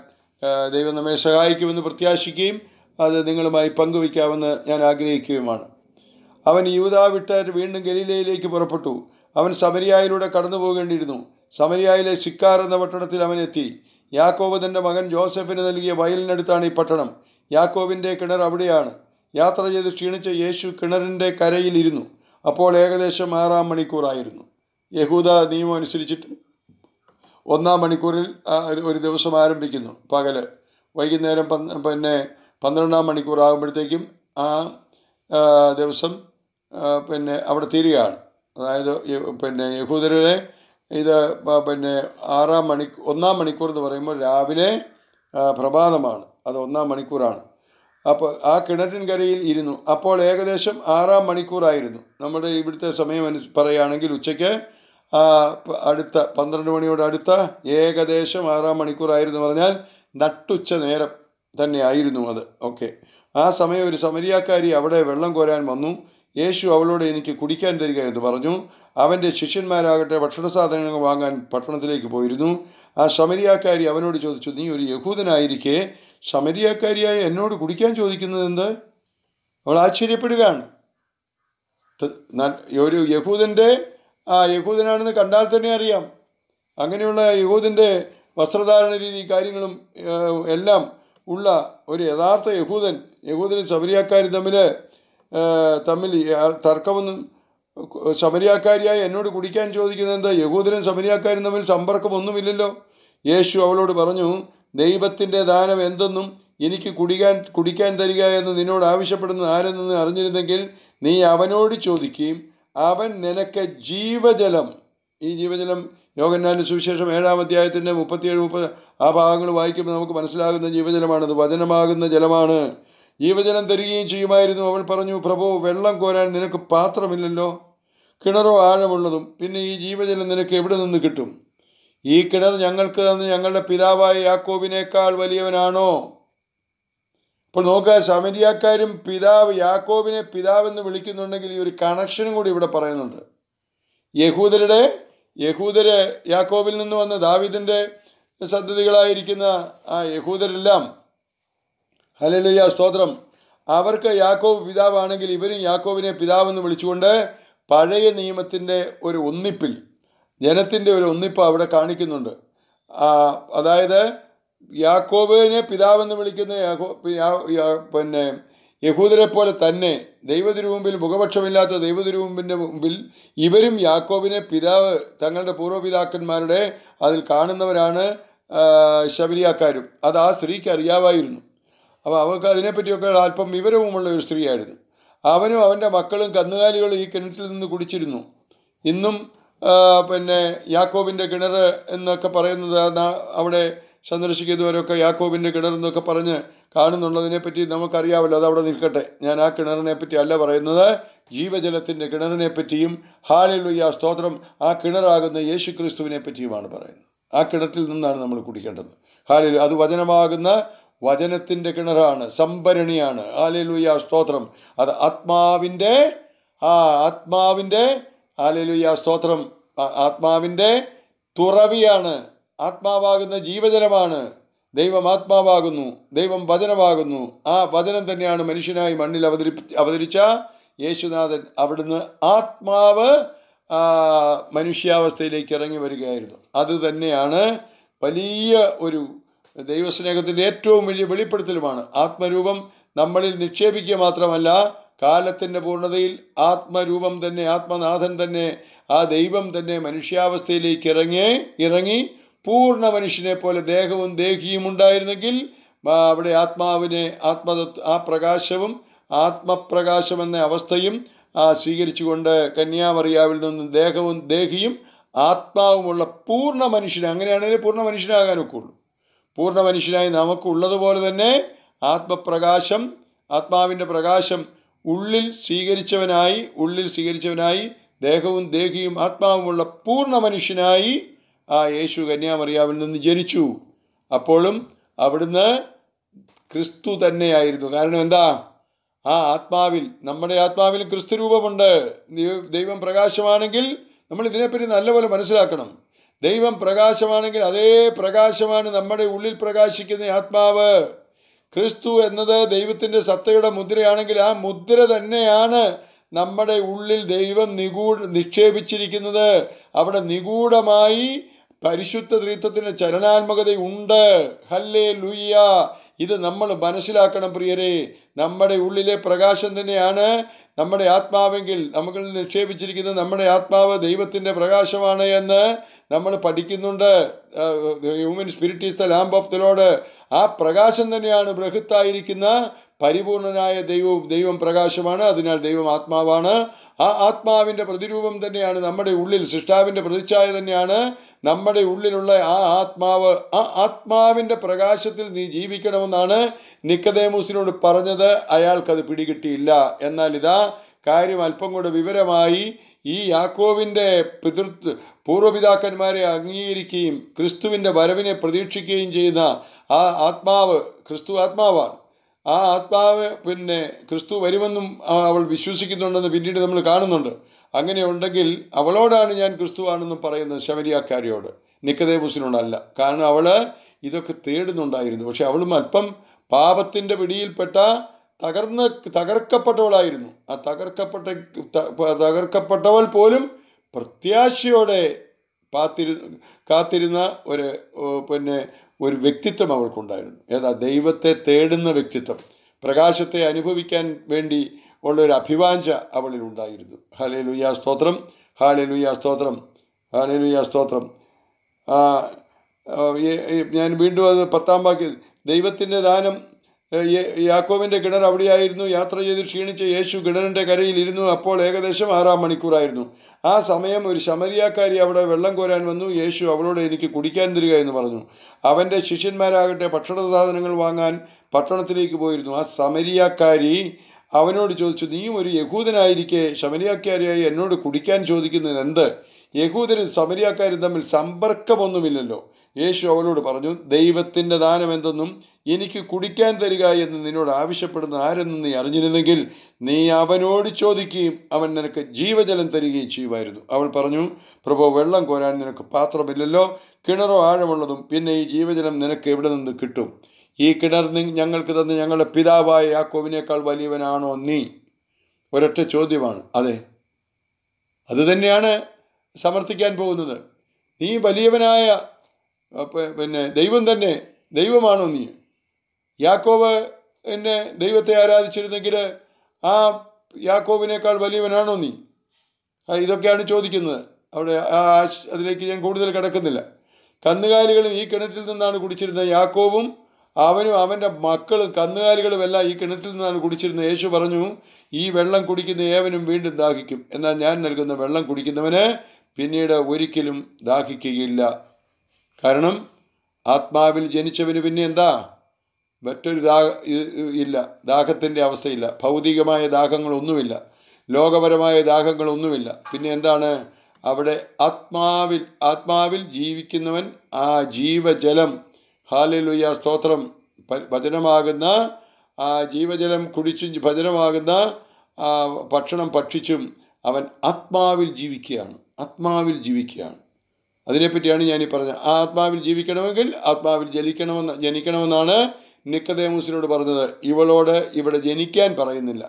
ദൈവം നമ്മെ സഹായിക്കുമെന്ന് പ്രത്യാശിക്കുകയും അത് നിങ്ങളുമായി പങ്കുവയ്ക്കാമെന്ന് ഞാൻ ആഗ്രഹിക്കുകയുമാണ് അവൻ യൂത വിട്ട് വീണ്ടും ഗലീലയിലേക്ക് പുറപ്പെട്ടു അവൻ സമരിയായിലൂടെ കടന്നു പോകേണ്ടിയിരുന്നു സമരിയായിലെ സിക്കാർ എന്ന പട്ടണത്തിൽ അവൻ എത്തി യാക്കോബ് തൻ്റെ മകൻ ജോസഫിന് നൽകിയ വയലിനടുത്താണ് ഈ പട്ടണം യാക്കോബിൻ്റെ കിണർ അവിടെയാണ് യാത്ര ചെയ്ത് ക്ഷീണിച്ച യേശു കിണറിൻ്റെ കരയിലിരുന്നു അപ്പോൾ ഏകദേശം ആറാം മണിക്കൂറായിരുന്നു യഹൂദ നിയമം അനുസരിച്ചിട്ട് ഒന്നാം മണിക്കൂറിൽ ഒരു ദിവസം ആരംഭിക്കുന്നു പകൽ വൈകുന്നേരം പിന്നെ പന്ത്രണ്ടാം മണിക്കൂറാകുമ്പോഴത്തേക്കും ആ ദിവസം പിന്നെ അവിടെ തീരുകയാണ് അതായത് പിന്നെ യഹൂദരുടെ ഇത് പിന്നെ ആറാം മണി ഒന്നാം മണിക്കൂർ എന്ന് പറയുമ്പോൾ രാവിലെ പ്രഭാതമാണ് അത് ഒന്നാം മണിക്കൂറാണ് അപ്പോൾ ആ കിണറ്റിൻകരയിൽ ഇരുന്നു അപ്പോൾ ഏകദേശം ആറാം മണിക്കൂറായിരുന്നു നമ്മുടെ ഇവിടുത്തെ സമയം അനു പറയുകയാണെങ്കിൽ ഉച്ചയ്ക്ക് അടുത്ത പന്ത്രണ്ട് മണിയോട് അടുത്ത ഏകദേശം ആറാം മണിക്കൂറായിരുന്നു പറഞ്ഞാൽ നട്ടുച്ച നേരം തന്നെ ആയിരുന്നു അത് ഓക്കെ ആ സമയം ഒരു സമരിയാക്കാരി അവിടെ വെള്ളം കോരാൻ വന്നു യേശു അവളോട് എനിക്ക് കുടിക്കാൻ തരിക എന്ന് പറഞ്ഞു അവൻ്റെ ശിഷ്യന്മാരാകട്ടെ ഭക്ഷണ സാധനങ്ങൾ വാങ്ങാൻ പട്ടണത്തിലേക്ക് പോയിരുന്നു ആ സമരിയാക്കാരി അവനോട് ചോദിച്ചു നീ ഒരു യഹൂദനായിരിക്കെ സമരിയാക്കാരിയായി എന്നോട് കുടിക്കാൻ ചോദിക്കുന്നത് എന്ത് അവൾ ആശ്ചര്യപ്പെടുകയാണ് ഒരു യഹൂദൻ്റെ ആ യഹൂദനാണെന്ന് കണ്ടാൽ തന്നെ അറിയാം അങ്ങനെയുള്ള യഹൂദിൻ്റെ വസ്ത്രധാരണ രീതി കാര്യങ്ങളും എല്ലാം ഉള്ള ഒരു യഥാർത്ഥ യഹൂദൻ യഹൂദനും ശബരിയാക്കാരും തമ്മിൽ തമ്മിൽ തർക്കമൊന്നും ശബരിയാക്കാരിയായി എന്നോട് കുടിക്കാൻ ചോദിക്കുന്നത് എന്താ യഹൂദനും ശബരിയാക്കാരും തമ്മിൽ സമ്പർക്കമൊന്നുമില്ലല്ലോ യേശു അവളോട് പറഞ്ഞു ദൈവത്തിൻ്റെ ദാനം എന്തെന്നും എനിക്ക് കുടിക്കാൻ കുടിക്കാൻ തരിക എന്ന് നിന്നോട് ആവശ്യപ്പെടുന്ന ആരെന്ന് അറിഞ്ഞിരുന്നെങ്കിൽ നീ അവനോട് ചോദിക്കുകയും അവൻ നിനക്ക് ജീവജലം ഈ ജീവജലം യോഗന്നാൻ്റെ സുവിശേഷം ഏഴാം അധ്യായത്തിൻ്റെ മുപ്പത്തിയേഴ് മുപ്പത് ആ ഭാഗങ്ങൾ വായിക്കുമ്പോൾ നമുക്ക് മനസ്സിലാകുന്ന അത് വചനമാകുന്ന ജലമാണ് ജീവജലം തരികയും ചെയ്യുമായിരുന്നു അവൾ പറഞ്ഞു പ്രഭു വെള്ളം കോരാൻ നിനക്ക് പാത്രമില്ലല്ലോ കിണറോ ആഴമുള്ളതും പിന്നെ ഈ ജീവജലം നിനക്ക് എവിടെ നിന്ന് കിട്ടും ഈ കിണർ ഞങ്ങൾക്ക് തന്ന് ഞങ്ങളുടെ പിതാവായ യാക്കോബിനേക്കാൾ വലിയവനാണോ ഇപ്പോൾ നോക്കുക ശമരിയാക്കാരും പിതാവ് യാക്കോബിനെ പിതാവെന്ന് വിളിക്കുന്നുണ്ടെങ്കിൽ ഈ ഒരു കണക്ഷനും കൂടി ഇവിടെ പറയുന്നുണ്ട് യഹൂദരുടെ യഹൂദര് യാക്കോബിൽ നിന്ന് വന്ന ദാവിദിൻ്റെ സന്തതികളായിരിക്കുന്ന ആ യഹൂദരെല്ലാം ഹലലയ്യ സ്തോത്രം അവർക്ക് യാക്കോബ് പിതാവാണെങ്കിൽ ഇവരും യാക്കോബിനെ പിതാവെന്ന് വിളിച്ചുകൊണ്ട് പഴയ നിയമത്തിൻ്റെ ഒരു ഒന്നിപ്പിൽ ജനത്തിൻ്റെ ഒരു ഒന്നിപ്പ് അവിടെ കാണിക്കുന്നുണ്ട് അതായത് യാക്കോബിനെ പിതാവെന്ന് വിളിക്കുന്ന പിന്നെ യഹൂദരെ പോലെ തന്നെ ദൈവത്തിനു മുമ്പിൽ മുഖപക്ഷമില്ലാത്ത ദൈവത്തിനു മുമ്പിൻ്റെ മുമ്പിൽ ഇവരും യാക്കോബിനെ പിതാവ് തങ്ങളുടെ പൂർവ്വപിതാക്കന്മാരുടെ അതിൽ കാണുന്നവരാണ് ശബരിയാക്കാരും അത് ആ സ്ത്രീക്ക് അറിയാമായിരുന്നു അപ്പോൾ അവർക്ക് അതിനെപ്പറ്റിയൊക്കെ അല്പം വിവരവുമുള്ള ഒരു സ്ത്രീയായിരുന്നു അവനും അവൻ്റെ മക്കളും കന്നുകാലികളും ഈ കിണറ്റിൽ നിന്ന് കുടിച്ചിരുന്നു ഇന്നും പിന്നെ യാക്കോബിൻ്റെ കിണർ എന്നൊക്കെ പറയുന്നത് അവിടെ സന്ദർശിക്കുന്നവരൊക്കെ യാക്കോബിൻ്റെ കിണറെന്നൊക്കെ പറഞ്ഞ് കാണുന്നുള്ളതിനെപ്പറ്റി നമുക്കറിയാമല്ലോ അതവിടെ നിൽക്കട്ടെ ഞാൻ ആ കിണറിനെപ്പറ്റി അല്ല പറയുന്നത് ജീവജലത്തിൻ്റെ കിണറിനെപ്പറ്റിയും ഹാലിലുയ്യ സ്തോത്രം ആ കിണറാകുന്ന യേശു ക്രിസ്തുവിനെ പറ്റിയുമാണ് പറയുന്നത് ആ കിണറ്റിൽ നിന്നാണ് നമ്മൾ കുടിക്കേണ്ടത് ഹാലിലു അത് വചനമാകുന്ന വചനത്തിൻ്റെ കിണറാണ് സംഭരണിയാണ് ഹാലിലുയ്യ സ്തോത്രം അത് ആത്മാവിൻ്റെ ആ ആത്മാവിൻ്റെ ഹാലിലുയ്യ സ്തോത്രം ആത്മാവിൻ്റെ തുറവിയാണ് ആത്മാവാകുന്ന ജീവജലമാണ് ദൈവം ആത്മാവാകുന്നു ദൈവം വചനമാകുന്നു ആ വചനം തന്നെയാണ് മനുഷ്യനായി മണ്ണിൽ അവതരിപ്പി അവതരിച്ച യേശുനാഥൻ അവിടുന്ന് ആത്മാവ് മനുഷ്യാവസ്ഥയിലേക്ക് ഇറങ്ങി വരികയായിരുന്നു അത് തന്നെയാണ് വലിയ ഒരു ദൈവസ്നേഹത്തിൻ്റെ ഏറ്റവും വലിയ വെളിപ്പെടുത്തലുമാണ് ആത്മരൂപം നമ്മളിൽ നിക്ഷേപിക്കുക മാത്രമല്ല കാലത്തിൻ്റെ പൂർണ്ണതയിൽ ആത്മരൂപം തന്നെ ആത്മനാഥൻ തന്നെ ആ ദൈവം തന്നെ മനുഷ്യാവസ്ഥയിലേക്ക് ഇറങ്ങി ഇറങ്ങി പൂർണ്ണ മനുഷ്യനെ പോലെ ദേഹവും ദേഹിയും ഉണ്ടായിരുന്നെങ്കിൽ അവിടെ ആത്മാവിനെ ആത്മതത്വ ആ പ്രകാശവും ആത്മപ്രകാശമെന്ന അവസ്ഥയും സ്വീകരിച്ചുകൊണ്ട് കന്യാമറിയാവിൽ നിന്നും ദേഹവും ദേഹിയും ആത്മാവുമുള്ള പൂർണ്ണ മനുഷ്യൻ അങ്ങനെയാണെങ്കിൽ പൂർണ്ണ മനുഷ്യനാകാനൊക്കെ ഒക്കുള്ളൂ പൂർണ്ണ മനുഷ്യനായി നമുക്കുള്ളതുപോലെ തന്നെ ആത്മപ്രകാശം ആത്മാവിൻ്റെ പ്രകാശം ഉള്ളിൽ സ്വീകരിച്ചവനായി ഉള്ളിൽ സ്വീകരിച്ചവനായി ദേഹവും ദേഹിയും ആത്മാവുമുള്ള പൂർണ്ണ മനുഷ്യനായി ആ യേശു കന്യാമറിയാവിൽ നിന്ന് ജനിച്ചു അപ്പോഴും അവിടുന്ന് ക്രിസ്തു തന്നെയായിരുന്നു കാരണം എന്താ ആ ആത്മാവിൽ നമ്മുടെ ആത്മാവിൽ ക്രിസ്തു രൂപമുണ്ട് ദൈവം പ്രകാശമാണെങ്കിൽ നമ്മൾ ഇതിനെപ്പറ്റി നല്ലപോലെ മനസ്സിലാക്കണം ദൈവം പ്രകാശമാണെങ്കിൽ അതേ പ്രകാശമാണ് നമ്മുടെ ഉള്ളിൽ പ്രകാശിക്കുന്ന ആത്മാവ് ക്രിസ്തു എന്നത് ദൈവത്തിൻ്റെ സത്തയുടെ മുദ്രയാണെങ്കിൽ ആ മുദ്ര തന്നെയാണ് നമ്മുടെ ഉള്ളിൽ ദൈവം നിഗൂഢ നിക്ഷേപിച്ചിരിക്കുന്നത് അവിടെ നിഗൂഢമായി പരിശുദ്ധ ത്രിത്വത്തിന് ചലനാത്മകതയുണ്ട് ഹല്ലേ ലുയ്യ ഇത് നമ്മൾ മനസ്സിലാക്കണം പ്രിയരെ നമ്മുടെ ഉള്ളിലെ പ്രകാശം തന്നെയാണ് നമ്മുടെ ആത്മാവെങ്കിൽ നമുക്ക് നിക്ഷേപിച്ചിരിക്കുന്നത് നമ്മുടെ ആത്മാവ് ദൈവത്തിൻ്റെ പ്രകാശമാണ് എന്ന് നമ്മൾ പഠിക്കുന്നുണ്ട് human spirit is the lamp of the lord ആ പ്രകാശം തന്നെയാണ് ബൃഹത്തായിരിക്കുന്ന പരിപൂർണനായ ദൈവം ദൈവം പ്രകാശമാണ് അതിനാൽ ദൈവം ആത്മാവാണ് ആ ആത്മാവിൻ്റെ പ്രതിരൂപം തന്നെയാണ് നമ്മുടെ ഉള്ളിൽ സൃഷ്ടാവിൻ്റെ പ്രതിച്ഛായ തന്നെയാണ് നമ്മുടെ ഉള്ളിലുള്ള ആ ആത്മാവ് ആ ആത്മാവിൻ്റെ പ്രകാശത്തിൽ നീ ജീവിക്കണമെന്നാണ് നിക്കദേമൂസിനോട് പറഞ്ഞത് അയാൾക്കത് പിടികിട്ടിയില്ല എന്നാൽ ഇതാ കാര്യം അല്പം കൂടെ വിവരമായി ഈ യാക്കോവിൻ്റെ പിതൃ പൂർവ്വപിതാക്കന്മാരെ അംഗീകരിക്കുകയും ക്രിസ്തുവിൻ്റെ വരവിനെ പ്രതീക്ഷിക്കുകയും ചെയ്യുന്ന ആ ആത്മാവ് ക്രിസ്തു ആത്മാവാണ് ആ ആത്മാവ് പിന്നെ ക്രിസ്തു വരുമെന്നും അവൾ വിശ്വസിക്കുന്നുണ്ടെന്ന് പിന്നീട് നമ്മൾ കാണുന്നുണ്ട് അങ്ങനെ ഉണ്ടെങ്കിൽ അവളോടാണ് ഞാൻ ക്രിസ്തുവാണെന്നും പറയുന്നത് ശബരിയാക്കാരിയോട് നിക്കതേബുസിനോടല്ല കാരണം അവൾ ഇതൊക്കെ തേടുന്നുണ്ടായിരുന്നു പക്ഷെ അവളും അല്പം പാപത്തിൻ്റെ പിടിയിൽപ്പെട്ട തകർന്ന് തകർക്കപ്പെട്ടവളായിരുന്നു ആ തകർക്കപ്പെട്ട തകർക്കപ്പെട്ടവൾ പോലും പ്രത്യാശയോടെ കാത്തിരു കാത്തിരുന്ന ഒരു പിന്നെ ഒരു വ്യക്തിത്വം അവൾക്കുണ്ടായിരുന്നു ഏതാ ദൈവത്തെ തേടുന്ന വ്യക്തിത്വം പ്രകാശത്തെ അനുഭവിക്കാൻ വേണ്ടി ഉള്ള ഒരു അഭിവാഞ്ച ഉണ്ടായിരുന്നു ഹാലേ ലുയാ സ്തോത്രം ഹാലേ ലുയാ സ്തോത്രം ഹാലേ ലുയാ സ്തോത്രം ഞാൻ വീണ്ടും അത് പത്താം വാക്യം ദൈവത്തിൻ്റെ ദാനം യാക്കോവിൻ്റെ കിണർ അവിടെയായിരുന്നു യാത്ര ചെയ്ത് ക്ഷീണിച്ച യേശു കിണറിൻ്റെ കരയിലിരുന്നു അപ്പോൾ ഏകദേശം ആറാം മണിക്കൂറായിരുന്നു ആ സമയം ഒരു ശമരിയാക്കാരി അവിടെ വെള്ളം കോരാൻ വന്നു യേശു അവളോട് എനിക്ക് കുടിക്കാൻ തരിക എന്ന് പറഞ്ഞു അവൻ്റെ ശിഷ്യന്മാരാകട്ടെ ഭക്ഷണ സാധനങ്ങൾ വാങ്ങാൻ പട്ടണത്തിലേക്ക് പോയിരുന്നു ആ സമരിയാക്കാരി അവനോട് ചോദിച്ചു നീയും ഒരു യഹൂദനായിരിക്കെ ശമരിയാക്കാരിയായി എന്നോട് കുടിക്കാൻ ചോദിക്കുന്നത് എന്ത് യഹൂദരും സമരിയാക്കാരും തമ്മിൽ സമ്പർക്കമൊന്നുമില്ലല്ലോ യേശു അവനോട് പറഞ്ഞു ദൈവത്തിൻ്റെ ദാനം എന്തെന്നും എനിക്ക് കുടിക്കാൻ തരിക എന്ന് നിന്നോട് ആവശ്യപ്പെടുന്ന ആരെന്ന് നീ അറിഞ്ഞിരുന്നെങ്കിൽ നീ അവനോട് ചോദിക്കുകയും അവൻ നിനക്ക് ജീവജലം തരികയും ചെയ്യുമായിരുന്നു അവൾ പറഞ്ഞു പ്രഭോ വെള്ളം കോരാൻ നിനക്ക് പാത്രമില്ലല്ലോ കിണറോ ആഴമുള്ളതും പിന്നെ ഈ ജീവജലം നിനക്ക് എവിടെ നിന്ന് കിട്ടും ഈ കിണർ ഞങ്ങൾക്ക് തന്ന ഞങ്ങളുടെ പിതാവായ കോവിനേക്കാൾ വലിയവനാണോ നീ ഒരൊറ്റ ചോദ്യമാണ് അതെ അതുതന്നെയാണ് സമർത്ഥിക്കാൻ പോകുന്നത് നീ വലിയവനായ പിന്നെ ദൈവം തന്നെ ദൈവമാണോ നീ യാക്കോബ് എന്നെ ദൈവത്തെ ആരാധിച്ചിരുന്നെങ്കിൽ ആ യാക്കോബിനേക്കാൾ വലിയവനാണോ നീ ഇതൊക്കെയാണ് ചോദിക്കുന്നത് അവിടെ അതിലേക്ക് ഞാൻ കൂടുതൽ കിടക്കുന്നില്ല കന്നുകാലികളും ഈ കിണറ്റിൽ നിന്നാണ് കുടിച്ചിരുന്നത് യാക്കോബും അവനും അവൻ്റെ മക്കളും കന്നുകാലികളും എല്ലാം ഈ കിണറ്റിൽ നിന്നാണ് കുടിച്ചിരുന്നത് യേശു പറഞ്ഞു ഈ വെള്ളം കുടിക്കുന്ന ഏവനും വീണ്ടും ദാഹിക്കും എന്നാൽ ഞാൻ നൽകുന്ന വെള്ളം കുടിക്കുന്നവന് പിന്നീട് ഒരിക്കലും ദാഹിക്കുകയില്ല കാരണം ആത്മാവിൽ ജനിച്ചവന് പിന്നെ എന്താ മറ്റൊരു ദാഹ ഇല്ല ദാഹത്തിൻ്റെ അവസ്ഥയില്ല ഭൗതികമായ ദാഹങ്ങളൊന്നുമില്ല ലോകപരമായ ദാഹങ്ങളൊന്നുമില്ല പിന്നെ എന്താണ് അവിടെ ആത്മാവിൽ ആത്മാവിൽ ജീവിക്കുന്നവൻ ആ ജീവജലം ഹാലിലുയ സ്തോത്രം ഭജനമാകുന്ന ആ ജീവജലം കുടിച്ചും ഭജനമാകുന്ന ഭക്ഷണം ഭക്ഷിച്ചും അവൻ ആത്മാവിൽ ജീവിക്കുകയാണ് ആത്മാവിൽ ജീവിക്കുകയാണ് അതിനെപ്പറ്റിയാണ് ഞാനീ പറഞ്ഞത് ആത്മാവിൽ ജീവിക്കണമെങ്കിൽ ആത്മാവിൽ ജനിക്കണമെന്ന് ജനിക്കണമെന്നാണ് നിക്കതേമൂസിനോട് പറഞ്ഞത് ഇവളോട് ഇവിടെ ജനിക്കാൻ പറയുന്നില്ല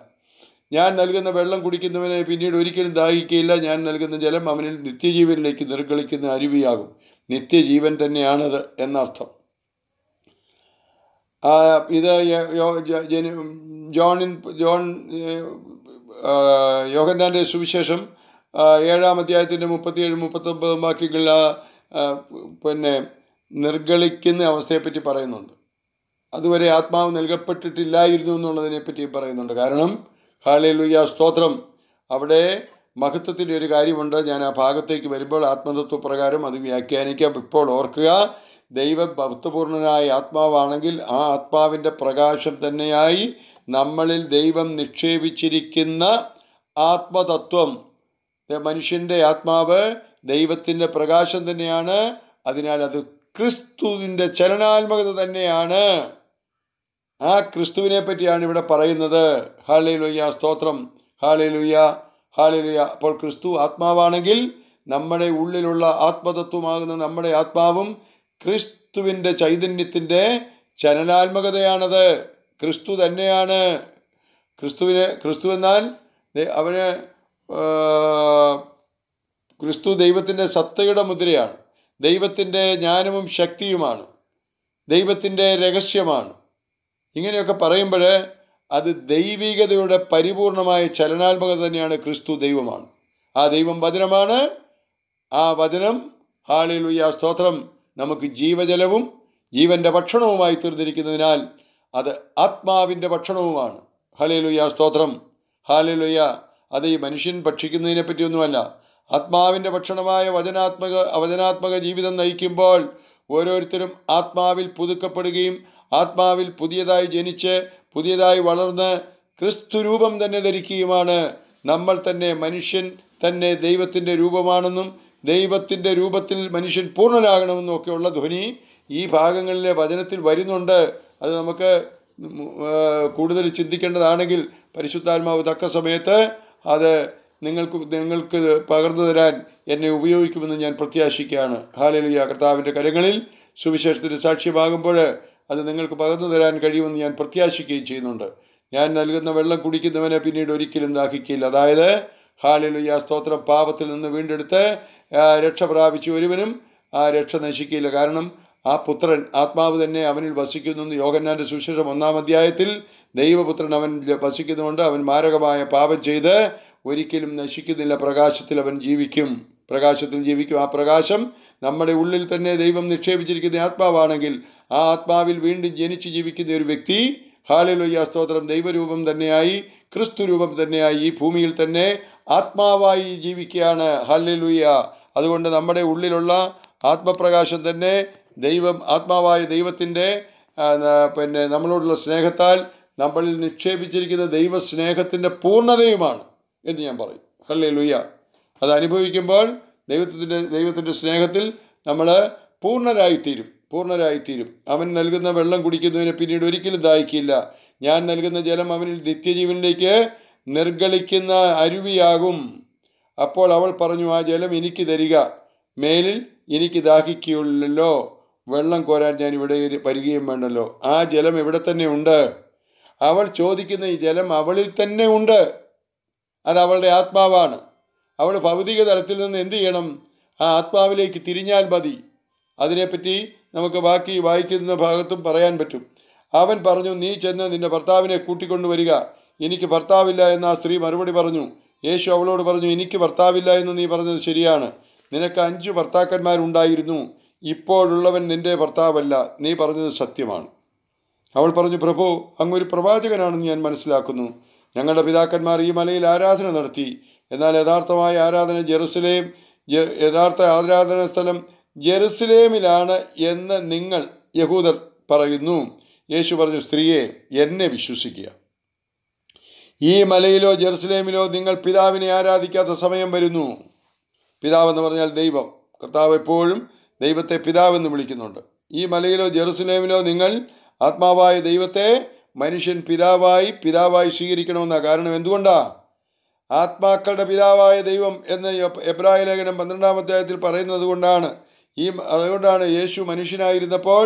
ഞാൻ നൽകുന്ന വെള്ളം കുടിക്കുന്നവനെ പിന്നീട് ഒരിക്കലും ദാഹിക്കുകയില്ല ഞാൻ നൽകുന്ന ജലം അവനിൽ നിത്യജീവനിലേക്ക് നിർഗളിക്കുന്ന അരുവിയാകും നിത്യജീവൻ തന്നെയാണത് എന്നർത്ഥം ഇത് ജോണിൻ ജോൺ യോഹന്നാൻ്റെ സുവിശേഷം ഏഴാം അധ്യായത്തിൻ്റെ മുപ്പത്തിയേഴ് മുപ്പത്തൊമ്പത് വാക്യങ്ങളിൽ പിന്നെ നിർഗളിക്കുന്ന അവസ്ഥയെപ്പറ്റി പറയുന്നുണ്ട് അതുവരെ ആത്മാവ് നൽകപ്പെട്ടിട്ടില്ലായിരുന്നു എന്നുള്ളതിനെപ്പറ്റി പറയുന്നുണ്ട് കാരണം ഹാളിലുയ സ്തോത്രം അവിടെ മഹത്വത്തിൻ്റെ ഒരു കാര്യമുണ്ട് ഞാൻ ആ ഭാഗത്തേക്ക് വരുമ്പോൾ ആത്മതത്വ പ്രകാരം അത് വ്യാഖ്യാനിക്കാം ഇപ്പോൾ ഓർക്കുക ദൈവ ഭക്തപൂർണനായ ആത്മാവാണെങ്കിൽ ആ ആത്മാവിൻ്റെ പ്രകാശം തന്നെയായി നമ്മളിൽ ദൈവം നിക്ഷേപിച്ചിരിക്കുന്ന ആത്മതത്വം മനുഷ്യൻ്റെ ആത്മാവ് ദൈവത്തിൻ്റെ പ്രകാശം തന്നെയാണ് അതിനാൽ അത് ക്രിസ്തുവിൻ്റെ ചലനാത്മകത തന്നെയാണ് ആ ക്രിസ്തുവിനെ പറ്റിയാണ് ഇവിടെ പറയുന്നത് ഹാളേ ലുയ്യ സ്തോത്രം ഹാളേ ലുയ്യ ഹാളേ ലുയ്യ അപ്പോൾ ക്രിസ്തു ആത്മാവാണെങ്കിൽ നമ്മുടെ ഉള്ളിലുള്ള ആത്മതത്വമാകുന്ന നമ്മുടെ ആത്മാവും ക്രിസ്തുവിൻ്റെ ചൈതന്യത്തിൻ്റെ ചലനാത്മകതയാണത് ക്രിസ്തു തന്നെയാണ് ക്രിസ്തുവിനെ ക്രിസ്തു എന്നാൽ അവന് ക്രിസ്തു ദൈവത്തിൻ്റെ സത്തയുടെ മുദ്രയാണ് ദൈവത്തിൻ്റെ ജ്ഞാനവും ശക്തിയുമാണ് ദൈവത്തിൻ്റെ രഹസ്യമാണ് ഇങ്ങനെയൊക്കെ പറയുമ്പോൾ അത് ദൈവികതയുടെ പരിപൂർണമായ ചലനാത്മകത തന്നെയാണ് ക്രിസ്തു ദൈവമാണ് ആ ദൈവം വചനമാണ് ആ വചനം ഹാളിലുയ്യ സ്തോത്രം നമുക്ക് ജീവജലവും ജീവൻ്റെ ഭക്ഷണവുമായി തീർന്നിരിക്കുന്നതിനാൽ അത് ആത്മാവിൻ്റെ ഭക്ഷണവുമാണ് ഹലേലുയ്യ സ്തോത്രം ഹാലേലുയ്യ അത് ഈ മനുഷ്യൻ ഭക്ഷിക്കുന്നതിനെ പറ്റിയൊന്നുമല്ല ആത്മാവിൻ്റെ ഭക്ഷണമായ വചനാത്മക വചനാത്മക ജീവിതം നയിക്കുമ്പോൾ ഓരോരുത്തരും ആത്മാവിൽ പുതുക്കപ്പെടുകയും ആത്മാവിൽ പുതിയതായി ജനിച്ച് പുതിയതായി വളർന്ന് ക്രിസ്തു രൂപം തന്നെ ധരിക്കുകയുമാണ് നമ്മൾ തന്നെ മനുഷ്യൻ തന്നെ ദൈവത്തിൻ്റെ രൂപമാണെന്നും ദൈവത്തിൻ്റെ രൂപത്തിൽ മനുഷ്യൻ പൂർണ്ണനാകണമെന്നും ഒക്കെയുള്ള ധ്വനി ഈ ഭാഗങ്ങളിലെ വചനത്തിൽ വരുന്നുണ്ട് അത് നമുക്ക് കൂടുതൽ ചിന്തിക്കേണ്ടതാണെങ്കിൽ പരിശുദ്ധാത്മാവ് തക്ക സമയത്ത് അത് നിങ്ങൾക്ക് നിങ്ങൾക്ക് പകർന്നു തരാൻ എന്നെ ഉപയോഗിക്കുമെന്ന് ഞാൻ പ്രത്യാശിക്കുകയാണ് ഹാലലിയ കർത്താവിൻ്റെ കരങ്ങളിൽ സുവിശേഷത്തിൻ്റെ സാക്ഷ്യമാകുമ്പോൾ അത് നിങ്ങൾക്ക് പകർന്നു തരാൻ കഴിയുമെന്ന് ഞാൻ പ്രത്യാശിക്കുകയും ചെയ്യുന്നുണ്ട് ഞാൻ നൽകുന്ന വെള്ളം കുടിക്കുന്നവനെ പിന്നീട് ഒരിക്കലും ദാഹിക്കില്ല അതായത് ഹാലലിയ സ്തോത്രം പാപത്തിൽ നിന്ന് വീണ്ടെടുത്ത് രക്ഷ പ്രാപിച്ച ഒരുവനും ആ രക്ഷ നശിക്കില്ല കാരണം ആ പുത്രൻ ആത്മാവ് തന്നെ അവനിൽ വസിക്കുന്നു എന്ന് യോഗന്നാൻ്റെ സുശേഷം ഒന്നാം അധ്യായത്തിൽ ദൈവപുത്രൻ അവൻ വസിക്കുന്നതുകൊണ്ട് അവൻ മാരകമായ പാപം ചെയ്ത് ഒരിക്കലും നശിക്കുന്നില്ല പ്രകാശത്തിൽ അവൻ ജീവിക്കും പ്രകാശത്തിൽ ജീവിക്കും ആ പ്രകാശം നമ്മുടെ ഉള്ളിൽ തന്നെ ദൈവം നിക്ഷേപിച്ചിരിക്കുന്ന ആത്മാവാണെങ്കിൽ ആ ആത്മാവിൽ വീണ്ടും ജനിച്ച് ജീവിക്കുന്ന ഒരു വ്യക്തി ഹാളിലോയ്യ സ്തോത്രം ദൈവരൂപം തന്നെയായി ക്രിസ്തു രൂപം തന്നെയായി ഈ ഭൂമിയിൽ തന്നെ ആത്മാവായി ജീവിക്കുകയാണ് ഹാലിലുയ്യ അതുകൊണ്ട് നമ്മുടെ ഉള്ളിലുള്ള ആത്മപ്രകാശം തന്നെ ദൈവം ആത്മാവായ ദൈവത്തിൻ്റെ പിന്നെ നമ്മളോടുള്ള സ്നേഹത്താൽ നമ്മളിൽ നിക്ഷേപിച്ചിരിക്കുന്ന സ്നേഹത്തിൻ്റെ പൂർണ്ണതയുമാണ് എന്ന് ഞാൻ പറയും ഹല്ലേ ലുയ്യ അത് അനുഭവിക്കുമ്പോൾ ദൈവത്തിൻ്റെ ദൈവത്തിൻ്റെ സ്നേഹത്തിൽ നമ്മൾ പൂർണ്ണരായിത്തീരും പൂർണ്ണരായിത്തീരും അവൻ നൽകുന്ന വെള്ളം കുടിക്കുന്നതിനെ പിന്നീട് ഒരിക്കലും ദാഹിക്കില്ല ഞാൻ നൽകുന്ന ജലം അവനിൽ നിത്യജീവനിലേക്ക് നിർഗളിക്കുന്ന അരുവിയാകും അപ്പോൾ അവൾ പറഞ്ഞു ആ ജലം എനിക്ക് തരിക മേലിൽ എനിക്ക് ദാഹിക്കുകയുള്ളല്ലോ വെള്ളം കോരാൻ ഞാൻ ഇവിടെ വരികയും വേണ്ടല്ലോ ആ ജലം ഇവിടെ തന്നെ ഉണ്ട് അവൾ ചോദിക്കുന്ന ഈ ജലം അവളിൽ തന്നെ ഉണ്ട് അത് അവളുടെ ആത്മാവാണ് അവൾ ഭൗതിക തലത്തിൽ നിന്ന് എന്ത് ചെയ്യണം ആ ആത്മാവിലേക്ക് തിരിഞ്ഞാൽ മതി അതിനെപ്പറ്റി നമുക്ക് ബാക്കി വായിക്കുന്ന ഭാഗത്തും പറയാൻ പറ്റും അവൻ പറഞ്ഞു നീ ചെന്ന് നിന്റെ ഭർത്താവിനെ വരിക എനിക്ക് ഭർത്താവില്ല എന്ന് ആ സ്ത്രീ മറുപടി പറഞ്ഞു യേശു അവളോട് പറഞ്ഞു എനിക്ക് ഭർത്താവില്ല എന്ന് നീ പറഞ്ഞത് ശരിയാണ് നിനക്ക് അഞ്ച് ഭർത്താക്കന്മാരുണ്ടായിരുന്നു ഇപ്പോഴുള്ളവൻ നിന്റെ ഭർത്താവല്ല നീ പറഞ്ഞത് സത്യമാണ് അവൾ പറഞ്ഞു പ്രഭു അങ്ങൊരു പ്രവാചകനാണെന്ന് ഞാൻ മനസ്സിലാക്കുന്നു ഞങ്ങളുടെ പിതാക്കന്മാർ ഈ മലയിൽ ആരാധന നടത്തി എന്നാൽ യഥാർത്ഥമായ ആരാധന ജെറുസലേം യഥാർത്ഥ ആരാധന സ്ഥലം ജെറുസലേമിലാണ് എന്ന് നിങ്ങൾ യഹൂദർ പറയുന്നു യേശു പറഞ്ഞു സ്ത്രീയെ എന്നെ വിശ്വസിക്കുക ഈ മലയിലോ ജെറുസലേമിലോ നിങ്ങൾ പിതാവിനെ ആരാധിക്കാത്ത സമയം വരുന്നു പിതാവെന്ന് പറഞ്ഞാൽ ദൈവം കർത്താവ് എപ്പോഴും ദൈവത്തെ പിതാവെന്ന് വിളിക്കുന്നുണ്ട് ഈ മലയിലോ ജെറുസലേമിലോ നിങ്ങൾ ആത്മാവായ ദൈവത്തെ മനുഷ്യൻ പിതാവായി പിതാവായി സ്വീകരിക്കണമെന്ന കാരണം എന്തുകൊണ്ടാ ആത്മാക്കളുടെ പിതാവായ ദൈവം എന്ന് എബ്രായ ലേഖനം പന്ത്രണ്ടാം അധ്യായത്തിൽ പറയുന്നത് കൊണ്ടാണ് ഈ അതുകൊണ്ടാണ് യേശു മനുഷ്യനായിരുന്നപ്പോൾ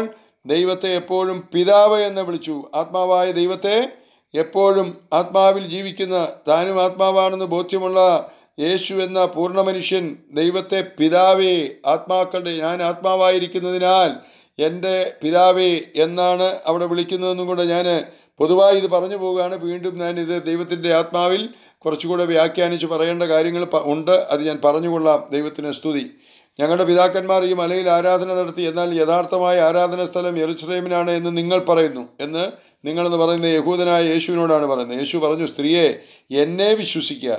ദൈവത്തെ എപ്പോഴും പിതാവ് എന്ന് വിളിച്ചു ആത്മാവായ ദൈവത്തെ എപ്പോഴും ആത്മാവിൽ ജീവിക്കുന്ന താനും ആത്മാവാണെന്ന് ബോധ്യമുള്ള യേശു എന്ന പൂർണ്ണ മനുഷ്യൻ ദൈവത്തെ പിതാവേ ആത്മാക്കളുടെ ഞാൻ ആത്മാവായിരിക്കുന്നതിനാൽ എൻ്റെ പിതാവേ എന്നാണ് അവിടെ വിളിക്കുന്നതെന്നും കൂടെ ഞാൻ പൊതുവായി ഇത് പറഞ്ഞു പോവുകയാണ് വീണ്ടും ഞാൻ ഇത് ദൈവത്തിൻ്റെ ആത്മാവിൽ കുറച്ചുകൂടെ വ്യാഖ്യാനിച്ച് പറയേണ്ട കാര്യങ്ങൾ ഉണ്ട് അത് ഞാൻ പറഞ്ഞുകൊള്ളാം ദൈവത്തിന് സ്തുതി ഞങ്ങളുടെ പിതാക്കന്മാർ ഈ മലയിൽ ആരാധന നടത്തി എന്നാൽ യഥാർത്ഥമായ ആരാധന സ്ഥലം എറുസലേമിനാണ് എന്ന് നിങ്ങൾ പറയുന്നു എന്ന് നിങ്ങളെന്ന് പറയുന്ന യഹൂദനായ യേശുവിനോടാണ് പറയുന്നത് യേശു പറഞ്ഞു സ്ത്രീയെ എന്നെ വിശ്വസിക്കുക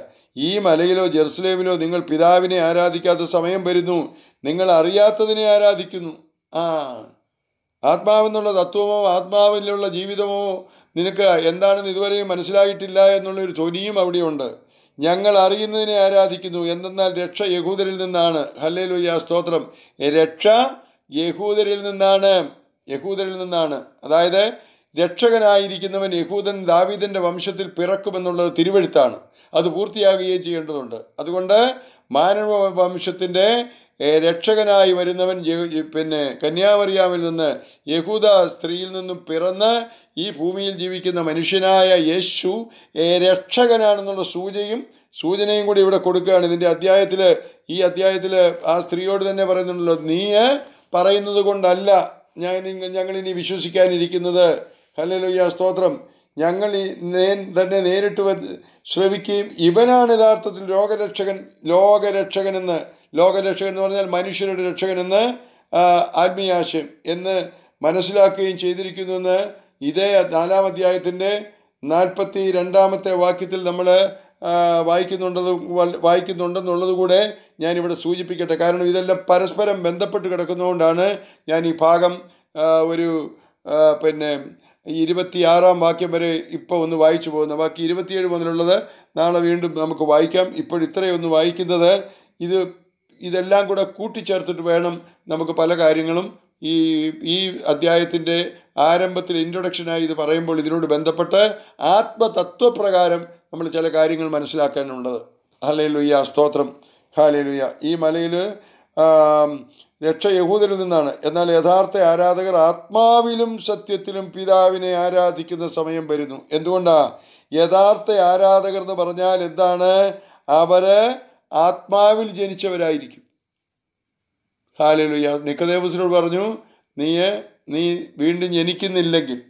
ഈ മലയിലോ ജെറുസലേമിലോ നിങ്ങൾ പിതാവിനെ ആരാധിക്കാത്ത സമയം വരുന്നു നിങ്ങൾ അറിയാത്തതിനെ ആരാധിക്കുന്നു ആ ആത്മാവെന്നുള്ള തത്വമോ ആത്മാവിലുള്ള ജീവിതമോ നിനക്ക് എന്താണെന്ന് ഇതുവരെയും മനസ്സിലായിട്ടില്ല എന്നുള്ളൊരു ധ്വനിയും അവിടെയുണ്ട് ഞങ്ങൾ അറിയുന്നതിനെ ആരാധിക്കുന്നു എന്തെന്നാൽ രക്ഷ യഹൂദരിൽ നിന്നാണ് ഹല്ലേലുയ സ്തോത്രം രക്ഷ യഹൂദരിൽ നിന്നാണ് യഹൂദരിൽ നിന്നാണ് അതായത് രക്ഷകനായിരിക്കുന്നവൻ യഹൂദൻ ദാവീദിൻ്റെ വംശത്തിൽ പിറക്കുമെന്നുള്ളത് തിരുവഴുത്താണ് അത് പൂർത്തിയാകുകയും ചെയ്യേണ്ടതുണ്ട് അതുകൊണ്ട് മാനവ വംശത്തിൻ്റെ രക്ഷകനായി വരുന്നവൻ പിന്നെ കന്യാമറിയാമിൽ നിന്ന് യഹൂദ സ്ത്രീയിൽ നിന്നും പിറന്ന് ഈ ഭൂമിയിൽ ജീവിക്കുന്ന മനുഷ്യനായ യേശു രക്ഷകനാണെന്നുള്ള സൂചയും സൂചനയും കൂടി ഇവിടെ കൊടുക്കുകയാണ് ഇതിൻ്റെ അധ്യായത്തിൽ ഈ അധ്യായത്തിൽ ആ സ്ത്രീയോട് തന്നെ പറയുന്നുണ്ടല്ലോ നീ പറയുന്നത് കൊണ്ടല്ല ഞാൻ ഞങ്ങളിനി വിശ്വസിക്കാനിരിക്കുന്നത് ഹലലുയ്യ സ്തോത്രം ഞങ്ങൾ ഈ തന്നെ നേരിട്ട് ശ്രമിക്കുകയും ഇവനാണ് യഥാർത്ഥത്തിൽ ലോകരക്ഷകൻ ലോകരക്ഷകനെന്ന് ലോകരക്ഷകൻ എന്ന് പറഞ്ഞാൽ മനുഷ്യരുടെ രക്ഷകനെന്ന് ആത്മീയാശയം എന്ന് മനസ്സിലാക്കുകയും ചെയ്തിരിക്കുന്നുവെന്ന് ഇതേ നാലാം അധ്യായത്തിൻ്റെ നാൽപ്പത്തി രണ്ടാമത്തെ വാക്യത്തിൽ നമ്മൾ വായിക്കുന്നുണ്ടത് വായിക്കുന്നുണ്ടെന്നുള്ളത് കൂടെ ഞാനിവിടെ സൂചിപ്പിക്കട്ടെ കാരണം ഇതെല്ലാം പരസ്പരം ബന്ധപ്പെട്ട് കിടക്കുന്നതുകൊണ്ടാണ് ഞാൻ ഈ ഭാഗം ഒരു പിന്നെ ഇരുപത്തിയാറാം വാക്യം വരെ ഇപ്പോൾ ഒന്ന് വായിച്ചു പോകുന്ന ബാക്കി ഇരുപത്തിയേഴ് മുതലുള്ളത് നാളെ വീണ്ടും നമുക്ക് വായിക്കാം ഒന്ന് വായിക്കുന്നത് ഇത് ഇതെല്ലാം കൂടെ കൂട്ടിച്ചേർത്തിട്ട് വേണം നമുക്ക് പല കാര്യങ്ങളും ഈ ഈ അദ്ധ്യായത്തിൻ്റെ ആരംഭത്തിൽ ഇൻട്രൊഡക്ഷനായി ഇത് പറയുമ്പോൾ ഇതിനോട് ബന്ധപ്പെട്ട് ആത്മതത്വപ്രകാരം നമ്മൾ ചില കാര്യങ്ങൾ മനസ്സിലാക്കാനുള്ളത് ലുയ്യ സ്തോത്രം ലുയ്യ ഈ മലയിൽ രക്ഷ യഹൂദരിൽ നിന്നാണ് എന്നാൽ യഥാർത്ഥ ആരാധകർ ആത്മാവിലും സത്യത്തിലും പിതാവിനെ ആരാധിക്കുന്ന സമയം വരുന്നു എന്തുകൊണ്ടാ യഥാർത്ഥ ആരാധകർ എന്ന് പറഞ്ഞാൽ എന്താണ് അവര് ആത്മാവിൽ ജനിച്ചവരായിരിക്കും ഹാലലുയ നിക്കദേവസിനോട് പറഞ്ഞു നീ നീ വീണ്ടും ജനിക്കുന്നില്ലെങ്കിൽ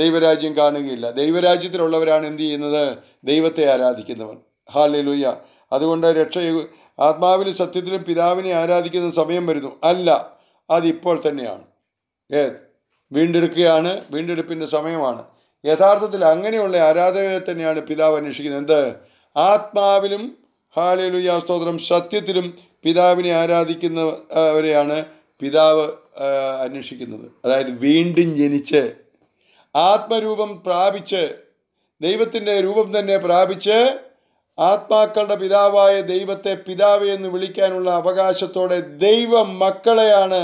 ദൈവരാജ്യം കാണുകയില്ല ദൈവരാജ്യത്തിലുള്ളവരാണ് എന്ത് ചെയ്യുന്നത് ദൈവത്തെ ആരാധിക്കുന്നവർ ഹാലലുയ്യ അതുകൊണ്ട് രക്ഷ ആത്മാവിലും സത്യത്തിലും പിതാവിനെ ആരാധിക്കുന്ന സമയം വരുന്നു അല്ല അതിപ്പോൾ തന്നെയാണ് ഏത് വീണ്ടെടുക്കുകയാണ് വീണ്ടെടുപ്പിൻ്റെ സമയമാണ് യഥാർത്ഥത്തിൽ അങ്ങനെയുള്ള ആരാധനയെ തന്നെയാണ് പിതാവ് അന്വേഷിക്കുന്നത് എന്ത് ആത്മാവിലും ഹാലലുയ സ്തോത്രം സത്യത്തിലും പിതാവിനെ ആരാധിക്കുന്നവരെയാണ് പിതാവ് അന്വേഷിക്കുന്നത് അതായത് വീണ്ടും ജനിച്ച് ആത്മരൂപം പ്രാപിച്ച് ദൈവത്തിൻ്റെ രൂപം തന്നെ പ്രാപിച്ച് ആത്മാക്കളുടെ പിതാവായ ദൈവത്തെ പിതാവ് എന്ന് വിളിക്കാനുള്ള അവകാശത്തോടെ ദൈവ മക്കളെയാണ്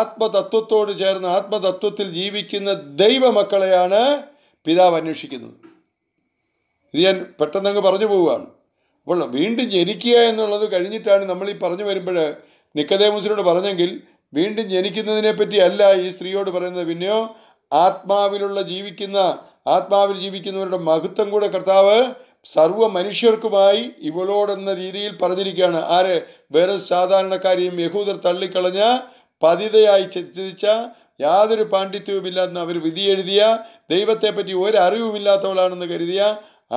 ആത്മതത്വത്തോട് ചേർന്ന് ആത്മതത്വത്തിൽ ജീവിക്കുന്ന മക്കളെയാണ് പിതാവ് അന്വേഷിക്കുന്നത് ഇത് ഞാൻ പെട്ടെന്നങ്ങ് പറഞ്ഞു പോവുകയാണ് അപ്പോൾ വീണ്ടും ജനിക്കുക എന്നുള്ളത് കഴിഞ്ഞിട്ടാണ് നമ്മൾ ഈ പറഞ്ഞു വരുമ്പോൾ നിക്കതേമുസിനോട് പറഞ്ഞെങ്കിൽ വീണ്ടും ജനിക്കുന്നതിനെ പറ്റി അല്ല ഈ സ്ത്രീയോട് പറയുന്നത് പിന്നെയോ ആത്മാവിലുള്ള ജീവിക്കുന്ന ആത്മാവിൽ ജീവിക്കുന്നവരുടെ മഹത്വം കൂടെ കർത്താവ് സർവ മനുഷ്യർക്കുമായി ഇവളോടെന്ന രീതിയിൽ പറഞ്ഞിരിക്കുകയാണ് ആര് വേറെ സാധാരണക്കാരെയും യഹൂദർ തള്ളിക്കളഞ്ഞ പതിതയായി ചിന്തിച്ച യാതൊരു പാണ്ഡിത്യവുമില്ലാന്ന് അവർ വിധി എഴുതിയ ദൈവത്തെപ്പറ്റി ഒരറിവുമില്ലാത്തവളാണെന്ന് കരുതിയ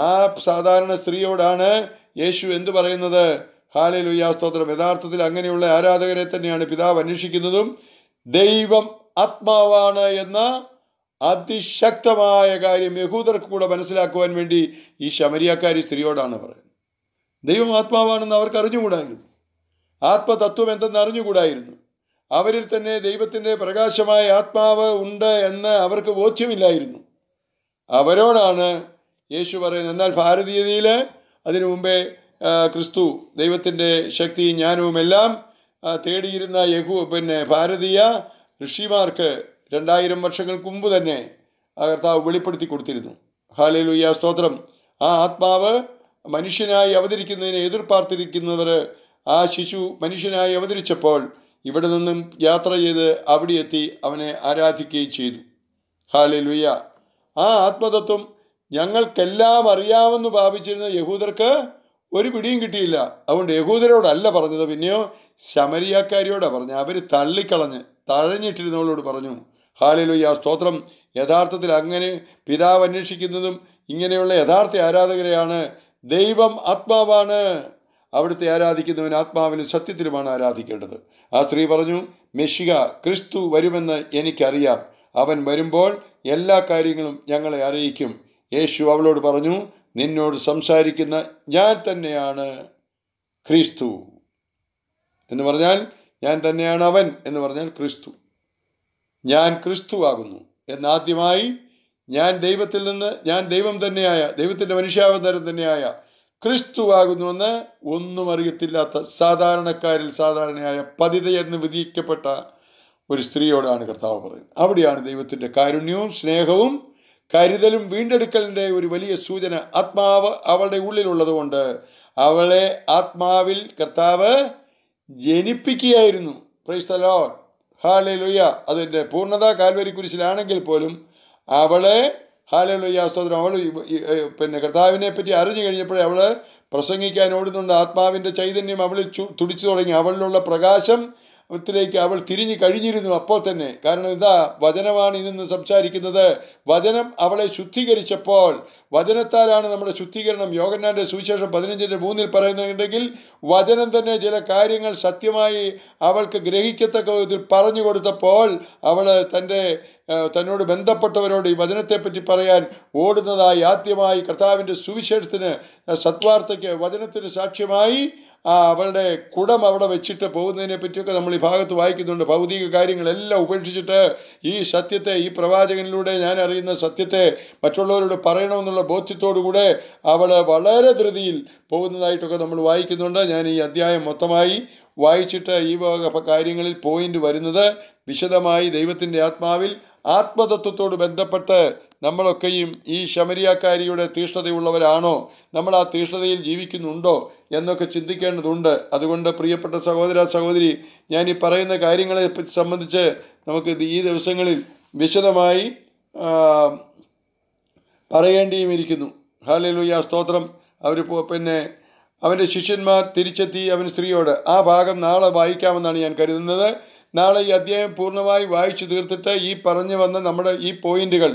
ആ സാധാരണ സ്ത്രീയോടാണ് യേശു എന്തു പറയുന്നത് ഹാലലുയാ സ്തോത്രം യഥാർത്ഥത്തിൽ അങ്ങനെയുള്ള ആരാധകരെ തന്നെയാണ് പിതാവ് അന്വേഷിക്കുന്നതും ദൈവം ആത്മാവാണ് എന്ന അതിശക്തമായ കാര്യം യഹൂദർക്ക് കൂടെ മനസ്സിലാക്കുവാൻ വേണ്ടി ഈ ശമരിയാക്കാരി സ്ത്രീയോടാണ് പറയുന്നത് ദൈവം ആത്മാവാണെന്ന് അവർക്ക് അറിഞ്ഞുകൂടായിരുന്നു ആത്മതത്വം എന്തെന്ന് അറിഞ്ഞുകൂടായിരുന്നു അവരിൽ തന്നെ ദൈവത്തിൻ്റെ പ്രകാശമായ ആത്മാവ് ഉണ്ട് എന്ന് അവർക്ക് ബോധ്യമില്ലായിരുന്നു അവരോടാണ് യേശു പറയുന്നത് എന്നാൽ ഭാരതീയതയിൽ അതിനു മുമ്പേ ക്രിസ്തു ദൈവത്തിൻ്റെ ശക്തി ജ്ഞാനവും എല്ലാം തേടിയിരുന്ന യഹു പിന്നെ ഭാരതീയ ഋഷിമാർക്ക് രണ്ടായിരം വർഷങ്ങൾക്ക് മുമ്പ് തന്നെ കർത്താവ് വെളിപ്പെടുത്തി കൊടുത്തിരുന്നു ഹാലലുയ്യ സ്തോത്രം ആ ആത്മാവ് മനുഷ്യനായി അവതരിക്കുന്നതിനെ എതിർപ്പാർത്തിരിക്കുന്നവർ ആ ശിശു മനുഷ്യനായി അവതരിച്ചപ്പോൾ ഇവിടെ നിന്നും യാത്ര ചെയ്ത് അവിടെ എത്തി അവനെ ആരാധിക്കുകയും ചെയ്തു ഹാലലുയ്യ ആ ആത്മതത്വം ഞങ്ങൾക്കെല്ലാം അറിയാമെന്ന് ഭാവിച്ചിരുന്ന യഹൂദർക്ക് ഒരു പിടിയും കിട്ടിയില്ല അതുകൊണ്ട് യഹൂദരോടല്ല പറഞ്ഞത് പിന്നെയോ ശമരിയാക്കാരിയോടാണ് പറഞ്ഞത് അവർ തള്ളിക്കളഞ്ഞ് തഴഞ്ഞിട്ടിരുന്നവളോട് പറഞ്ഞു ഹാലിലുയ സ്തോത്രം യഥാർത്ഥത്തിൽ അങ്ങനെ പിതാവ് അന്വേഷിക്കുന്നതും ഇങ്ങനെയുള്ള യഥാർത്ഥ ആരാധകരെയാണ് ദൈവം ആത്മാവാണ് അവിടുത്തെ ആരാധിക്കുന്നവൻ ആത്മാവിനും സത്യത്തിലുമാണ് ആരാധിക്കേണ്ടത് ആ സ്ത്രീ പറഞ്ഞു മെഷിക ക്രിസ്തു വരുമെന്ന് എനിക്കറിയാം അവൻ വരുമ്പോൾ എല്ലാ കാര്യങ്ങളും ഞങ്ങളെ അറിയിക്കും യേശു അവളോട് പറഞ്ഞു നിന്നോട് സംസാരിക്കുന്ന ഞാൻ തന്നെയാണ് ക്രിസ്തു എന്ന് പറഞ്ഞാൽ ഞാൻ തന്നെയാണ് അവൻ എന്ന് പറഞ്ഞാൽ ക്രിസ്തു ഞാൻ ക്രിസ്തുവാകുന്നു എന്നാദ്യമായി ഞാൻ ദൈവത്തിൽ നിന്ന് ഞാൻ ദൈവം തന്നെയായ ദൈവത്തിൻ്റെ മനുഷ്യാവതാരം തന്നെയായ ക്രിസ്തുവാകുന്നുവെന്ന് ഒന്നും അറിയത്തില്ലാത്ത സാധാരണക്കാരിൽ സാധാരണയായ പതിത എന്ന് വിധിക്കപ്പെട്ട ഒരു സ്ത്രീയോടാണ് കർത്താവ് പറയുന്നത് അവിടെയാണ് ദൈവത്തിൻ്റെ കാരുണ്യവും സ്നേഹവും കരുതലും വീണ്ടെടുക്കലിൻ്റെ ഒരു വലിയ സൂചന ആത്മാവ് അവളുടെ ഉള്ളിലുള്ളതുകൊണ്ട് അവളെ ആത്മാവിൽ കർത്താവ് ജനിപ്പിക്കുകയായിരുന്നു പ്രൈസ് ദ ലോഡ് ഹാലലുയ്യ അതിൻ്റെ പൂർണ്ണത കാൽവരി കുരിശിലാണെങ്കിൽ പോലും അവളെ ഹാലലുയ്യ സ്തോത്രം അവൾ പിന്നെ കർത്താവിനെ പറ്റി അറിഞ്ഞു കഴിഞ്ഞപ്പോഴേ അവൾ പ്രസംഗിക്കാൻ ഓടുന്നുണ്ട് ആത്മാവിൻ്റെ ചൈതന്യം അവളിൽ തുടിച്ചു തുടങ്ങി അവളിലുള്ള പ്രകാശം ത്തിലേക്ക് അവൾ തിരിഞ്ഞു കഴിഞ്ഞിരുന്നു അപ്പോൾ തന്നെ കാരണം ഇതാ വചനമാണ് ഇതെന്ന് സംസാരിക്കുന്നത് വചനം അവളെ ശുദ്ധീകരിച്ചപ്പോൾ വചനത്താലാണ് നമ്മുടെ ശുദ്ധീകരണം യോഗന്നാൻ്റെ സുവിശേഷം പതിനഞ്ചിൻ്റെ മൂന്നിൽ പറയുന്നുണ്ടെങ്കിൽ വചനം തന്നെ ചില കാര്യങ്ങൾ സത്യമായി അവൾക്ക് ഗ്രഹിക്കത്തക്ക വിധത്തിൽ പറഞ്ഞു കൊടുത്തപ്പോൾ അവൾ തൻ്റെ തന്നോട് ബന്ധപ്പെട്ടവരോട് ഈ വചനത്തെപ്പറ്റി പറയാൻ ഓടുന്നതായി ആദ്യമായി കർത്താവിൻ്റെ സുവിശേഷത്തിന് സത്വാർത്ഥയ്ക്ക് വചനത്തിന് സാക്ഷ്യമായി അവളുടെ കുടം അവിടെ വെച്ചിട്ട് പോകുന്നതിനെ പറ്റിയൊക്കെ നമ്മൾ ഈ ഭാഗത്ത് വായിക്കുന്നുണ്ട് ഭൗതിക കാര്യങ്ങളെല്ലാം ഉപേക്ഷിച്ചിട്ട് ഈ സത്യത്തെ ഈ പ്രവാചകനിലൂടെ ഞാൻ അറിയുന്ന സത്യത്തെ മറ്റുള്ളവരോട് പറയണമെന്നുള്ള ബോധ്യത്തോടുകൂടെ അവൾ വളരെ ധൃതിയിൽ പോകുന്നതായിട്ടൊക്കെ നമ്മൾ വായിക്കുന്നുണ്ട് ഞാൻ ഈ അധ്യായം മൊത്തമായി വായിച്ചിട്ട് ഈ കാര്യങ്ങളിൽ പോയിന്റ് വരുന്നത് വിശദമായി ദൈവത്തിൻ്റെ ആത്മാവിൽ ആത്മതത്വത്തോട് ബന്ധപ്പെട്ട് നമ്മളൊക്കെയും ഈ ശമരിയാക്കാരിയുടെ തീഷ്ണതയുള്ളവരാണോ നമ്മൾ ആ തീഷ്ണതയിൽ ജീവിക്കുന്നുണ്ടോ എന്നൊക്കെ ചിന്തിക്കേണ്ടതുണ്ട് അതുകൊണ്ട് പ്രിയപ്പെട്ട സഹോദര സഹോദരി ഞാൻ ഈ പറയുന്ന കാര്യങ്ങളെ സംബന്ധിച്ച് നമുക്ക് ഈ ദിവസങ്ങളിൽ വിശദമായി പറയേണ്ടിയുമിരിക്കുന്നു ഹാലലുയ സ്തോത്രം അവർ പിന്നെ അവൻ്റെ ശിഷ്യന്മാർ തിരിച്ചെത്തി അവൻ സ്ത്രീയോട് ആ ഭാഗം നാളെ വായിക്കാമെന്നാണ് ഞാൻ കരുതുന്നത് നാളെ ഈ അധ്യായം പൂർണ്ണമായി വായിച്ചു തീർത്തിട്ട് ഈ പറഞ്ഞു വന്ന നമ്മുടെ ഈ പോയിന്റുകൾ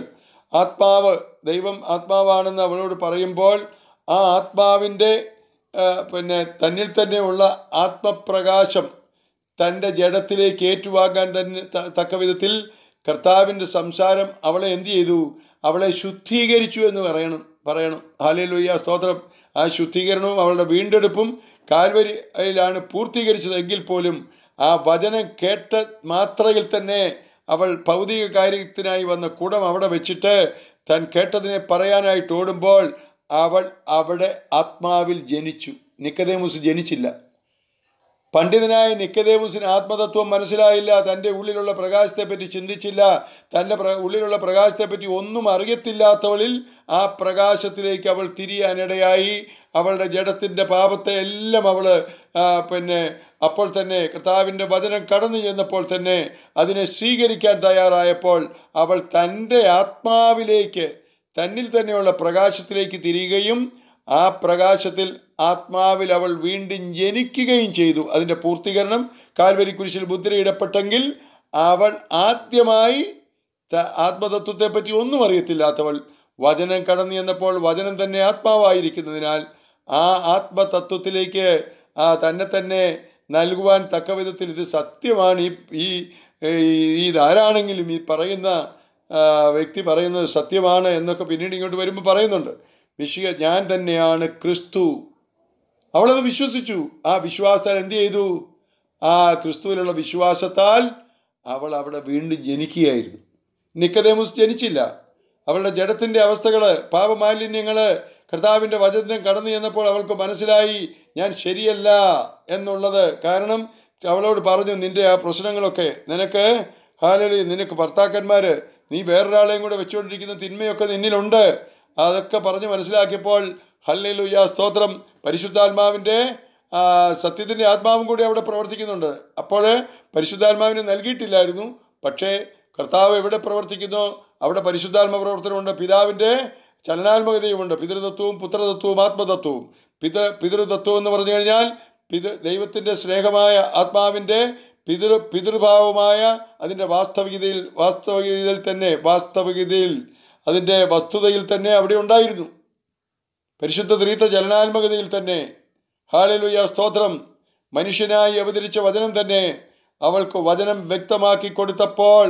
ആത്മാവ് ദൈവം ആത്മാവാണെന്ന് അവളോട് പറയുമ്പോൾ ആ ആത്മാവിൻ്റെ പിന്നെ തന്നിൽ തന്നെയുള്ള ആത്മപ്രകാശം തൻ്റെ ജഡത്തിലേക്ക് ഏറ്റുവാങ്ങാൻ തന്നെ തക്ക വിധത്തിൽ കർത്താവിൻ്റെ സംസാരം അവളെ എന്തു ചെയ്തു അവളെ ശുദ്ധീകരിച്ചു എന്ന് പറയണം പറയണം ഹാലയിലൂയ സ്തോത്രം ആ ശുദ്ധീകരണവും അവളുടെ വീണ്ടെടുപ്പും കാൽവരിയിലാണ് പൂർത്തീകരിച്ചത് എങ്കിൽ പോലും ആ വചനം കേട്ട മാത്രയിൽ തന്നെ അവൾ ഭൗതിക കാര്യത്തിനായി വന്ന കൂടം അവിടെ വെച്ചിട്ട് താൻ കേട്ടതിനെ പറയാനായിട്ട് ഓടുമ്പോൾ അവൾ അവിടെ ആത്മാവിൽ ജനിച്ചു നിക്കതേമൂസ് ജനിച്ചില്ല പണ്ഡിതനായ നിക്കദേവുസിന് ആത്മതത്വം മനസ്സിലായില്ല തൻ്റെ ഉള്ളിലുള്ള പ്രകാശത്തെപ്പറ്റി ചിന്തിച്ചില്ല തൻ്റെ ഉള്ളിലുള്ള പ്രകാശത്തെപ്പറ്റി ഒന്നും അറിയത്തില്ലാത്തവളിൽ ആ പ്രകാശത്തിലേക്ക് അവൾ തിരിയാനിടയായി അവളുടെ ജഡത്തിൻ്റെ പാപത്തെ എല്ലാം അവൾ പിന്നെ അപ്പോൾ തന്നെ കർത്താവിൻ്റെ വചനം കടന്നു ചെന്നപ്പോൾ തന്നെ അതിനെ സ്വീകരിക്കാൻ തയ്യാറായപ്പോൾ അവൾ തൻ്റെ ആത്മാവിലേക്ക് തന്നിൽ തന്നെയുള്ള പ്രകാശത്തിലേക്ക് തിരിയുകയും ആ പ്രകാശത്തിൽ ആത്മാവിൽ അവൾ വീണ്ടും ജനിക്കുകയും ചെയ്തു അതിൻ്റെ പൂർത്തീകരണം കാൽവരി കുരിശിൽ മുദ്രയിടപ്പെട്ടെങ്കിൽ അവൾ ആദ്യമായി ആത്മതത്വത്തെപ്പറ്റി ഒന്നും അറിയത്തില്ലാത്തവൾ വചനം കടന്നു എന്നപ്പോൾ വചനം തന്നെ ആത്മാവായിരിക്കുന്നതിനാൽ ആ ആത്മതത്വത്തിലേക്ക് ആ തന്നെ തന്നെ നൽകുവാൻ തക്ക വിധത്തിൽ ഇത് സത്യമാണ് ഈ ഈ ഇതാരാണെങ്കിലും ഈ പറയുന്ന വ്യക്തി പറയുന്നത് സത്യമാണ് എന്നൊക്കെ പിന്നീട് ഇങ്ങോട്ട് വരുമ്പോൾ പറയുന്നുണ്ട് വിഷയ ഞാൻ തന്നെയാണ് ക്രിസ്തു അവളത് വിശ്വസിച്ചു ആ വിശ്വാസത്താൽ എന്ത് ചെയ്തു ആ ക്രിസ്തുവിലുള്ള വിശ്വാസത്താൽ അവൾ അവിടെ വീണ്ടും ജനിക്കുകയായിരുന്നു നിക്കതേമുസ് ജനിച്ചില്ല അവളുടെ ജഡത്തിൻ്റെ അവസ്ഥകൾ പാപമാലിന്യങ്ങൾ കർത്താവിൻ്റെ വചനം കടന്നു ചെന്നപ്പോൾ അവൾക്ക് മനസ്സിലായി ഞാൻ ശരിയല്ല എന്നുള്ളത് കാരണം അവളോട് പറഞ്ഞു നിൻ്റെ ആ പ്രശ്നങ്ങളൊക്കെ നിനക്ക് ഹാലലി നിനക്ക് ഭർത്താക്കന്മാർ നീ വേറൊരാളെയും കൂടെ വെച്ചുകൊണ്ടിരിക്കുന്ന തിന്മയൊക്കെ നിന്നിലുണ്ട് അതൊക്കെ പറഞ്ഞ് മനസ്സിലാക്കിയപ്പോൾ ഹല്ലുയ സ്തോത്രം പരിശുദ്ധാത്മാവിൻ്റെ സത്യത്തിൻ്റെ ആത്മാവും കൂടി അവിടെ പ്രവർത്തിക്കുന്നുണ്ട് അപ്പോൾ പരിശുദ്ധാത്മാവിനെ നൽകിയിട്ടില്ലായിരുന്നു പക്ഷേ കർത്താവ് എവിടെ പ്രവർത്തിക്കുന്നു അവിടെ പരിശുദ്ധാത്മ പ്രവർത്തനമുണ്ട് പിതാവിൻ്റെ ചലനാത്മകതയുമുണ്ട് പിതൃതത്വവും പുത്രതത്വവും ആത്മതത്വവും പിതൃ പിതൃതത്വം എന്ന് പറഞ്ഞു കഴിഞ്ഞാൽ പിതൃ ദൈവത്തിൻ്റെ സ്നേഹമായ ആത്മാവിൻ്റെ പിതൃ പിതൃഭാവമായ അതിൻ്റെ വാസ്തവികതയിൽ വാസ്തവികതയിൽ തന്നെ വാസ്തവികതയിൽ അതിൻ്റെ വസ്തുതയിൽ തന്നെ അവിടെ ഉണ്ടായിരുന്നു പരിശുദ്ധ ദ്രീത ചലനാത്മകതയിൽ തന്നെ ഹാളിലുയ സ്തോത്രം മനുഷ്യനായി അവതരിച്ച വചനം തന്നെ അവൾക്ക് വചനം വ്യക്തമാക്കി കൊടുത്തപ്പോൾ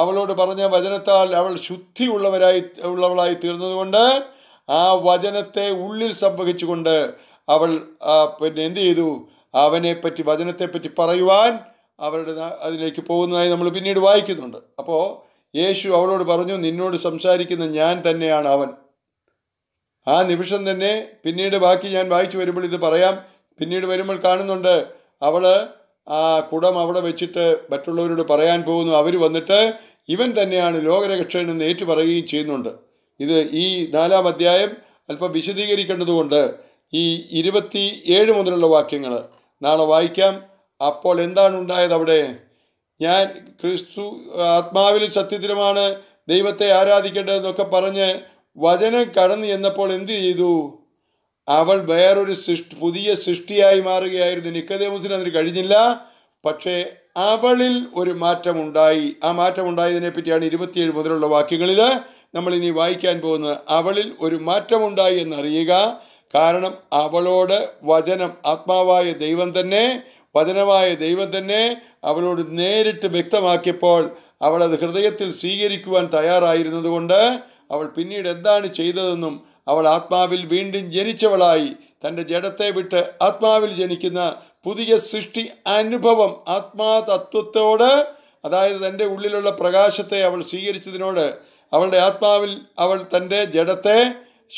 അവളോട് പറഞ്ഞ വചനത്താൽ അവൾ ശുദ്ധിയുള്ളവരായി ഉള്ളവളായി തീർന്നതുകൊണ്ട് ആ വചനത്തെ ഉള്ളിൽ സംവഹിച്ചുകൊണ്ട് അവൾ പിന്നെ എന്തു ചെയ്തു അവനെപ്പറ്റി വചനത്തെപ്പറ്റി പറയുവാൻ അവരുടെ അതിലേക്ക് പോകുന്നതായി നമ്മൾ പിന്നീട് വായിക്കുന്നുണ്ട് അപ്പോൾ യേശു അവളോട് പറഞ്ഞു നിന്നോട് സംസാരിക്കുന്ന ഞാൻ തന്നെയാണ് അവൻ ആ നിമിഷം തന്നെ പിന്നീട് ബാക്കി ഞാൻ വായിച്ചു വരുമ്പോൾ ഇത് പറയാം പിന്നീട് വരുമ്പോൾ കാണുന്നുണ്ട് അവൾ ആ കുടം അവിടെ വെച്ചിട്ട് മറ്റുള്ളവരോട് പറയാൻ പോകുന്നു അവർ വന്നിട്ട് ഇവൻ തന്നെയാണ് ലോകരക്ഷകനെന്ന് ഏറ്റുപറയുകയും ചെയ്യുന്നുണ്ട് ഇത് ഈ നാലാം അധ്യായം അല്പം വിശദീകരിക്കേണ്ടതുകൊണ്ട് ഈ ഇരുപത്തി ഏഴ് മുതലുള്ള വാക്യങ്ങൾ നാളെ വായിക്കാം അപ്പോൾ എന്താണ് ഉണ്ടായത് അവിടെ ഞാൻ ക്രിസ്തു ആത്മാവിലും സത്യത്തിലുമാണ് ദൈവത്തെ ആരാധിക്കേണ്ടതെന്നൊക്കെ പറഞ്ഞ് വചനം കടന്നു ചെന്നപ്പോൾ എന്തു ചെയ്തു അവൾ വേറൊരു സൃഷ്ടി പുതിയ സൃഷ്ടിയായി മാറുകയായിരുന്നു നിക്കതേമുസിന് അതിന് കഴിഞ്ഞില്ല പക്ഷേ അവളിൽ ഒരു മാറ്റമുണ്ടായി ആ മാറ്റമുണ്ടായതിനെ പറ്റിയാണ് ഇരുപത്തിയേഴ് മുതലുള്ള വാക്യങ്ങളിൽ നമ്മൾ ഇനി വായിക്കാൻ പോകുന്നത് അവളിൽ ഒരു മാറ്റമുണ്ടായി എന്നറിയുക കാരണം അവളോട് വചനം ആത്മാവായ ദൈവം തന്നെ വചനമായ ദൈവം തന്നെ അവളോട് നേരിട്ട് വ്യക്തമാക്കിയപ്പോൾ അവൾ അത് ഹൃദയത്തിൽ സ്വീകരിക്കുവാൻ തയ്യാറായിരുന്നതുകൊണ്ട് അവൾ പിന്നീട് എന്താണ് ചെയ്തതെന്നും അവൾ ആത്മാവിൽ വീണ്ടും ജനിച്ചവളായി തൻ്റെ ജഡത്തെ വിട്ട് ആത്മാവിൽ ജനിക്കുന്ന പുതിയ സൃഷ്ടി അനുഭവം ആത്മാതത്വത്തോട് അതായത് തൻ്റെ ഉള്ളിലുള്ള പ്രകാശത്തെ അവൾ സ്വീകരിച്ചതിനോട് അവളുടെ ആത്മാവിൽ അവൾ തൻ്റെ ജഡത്തെ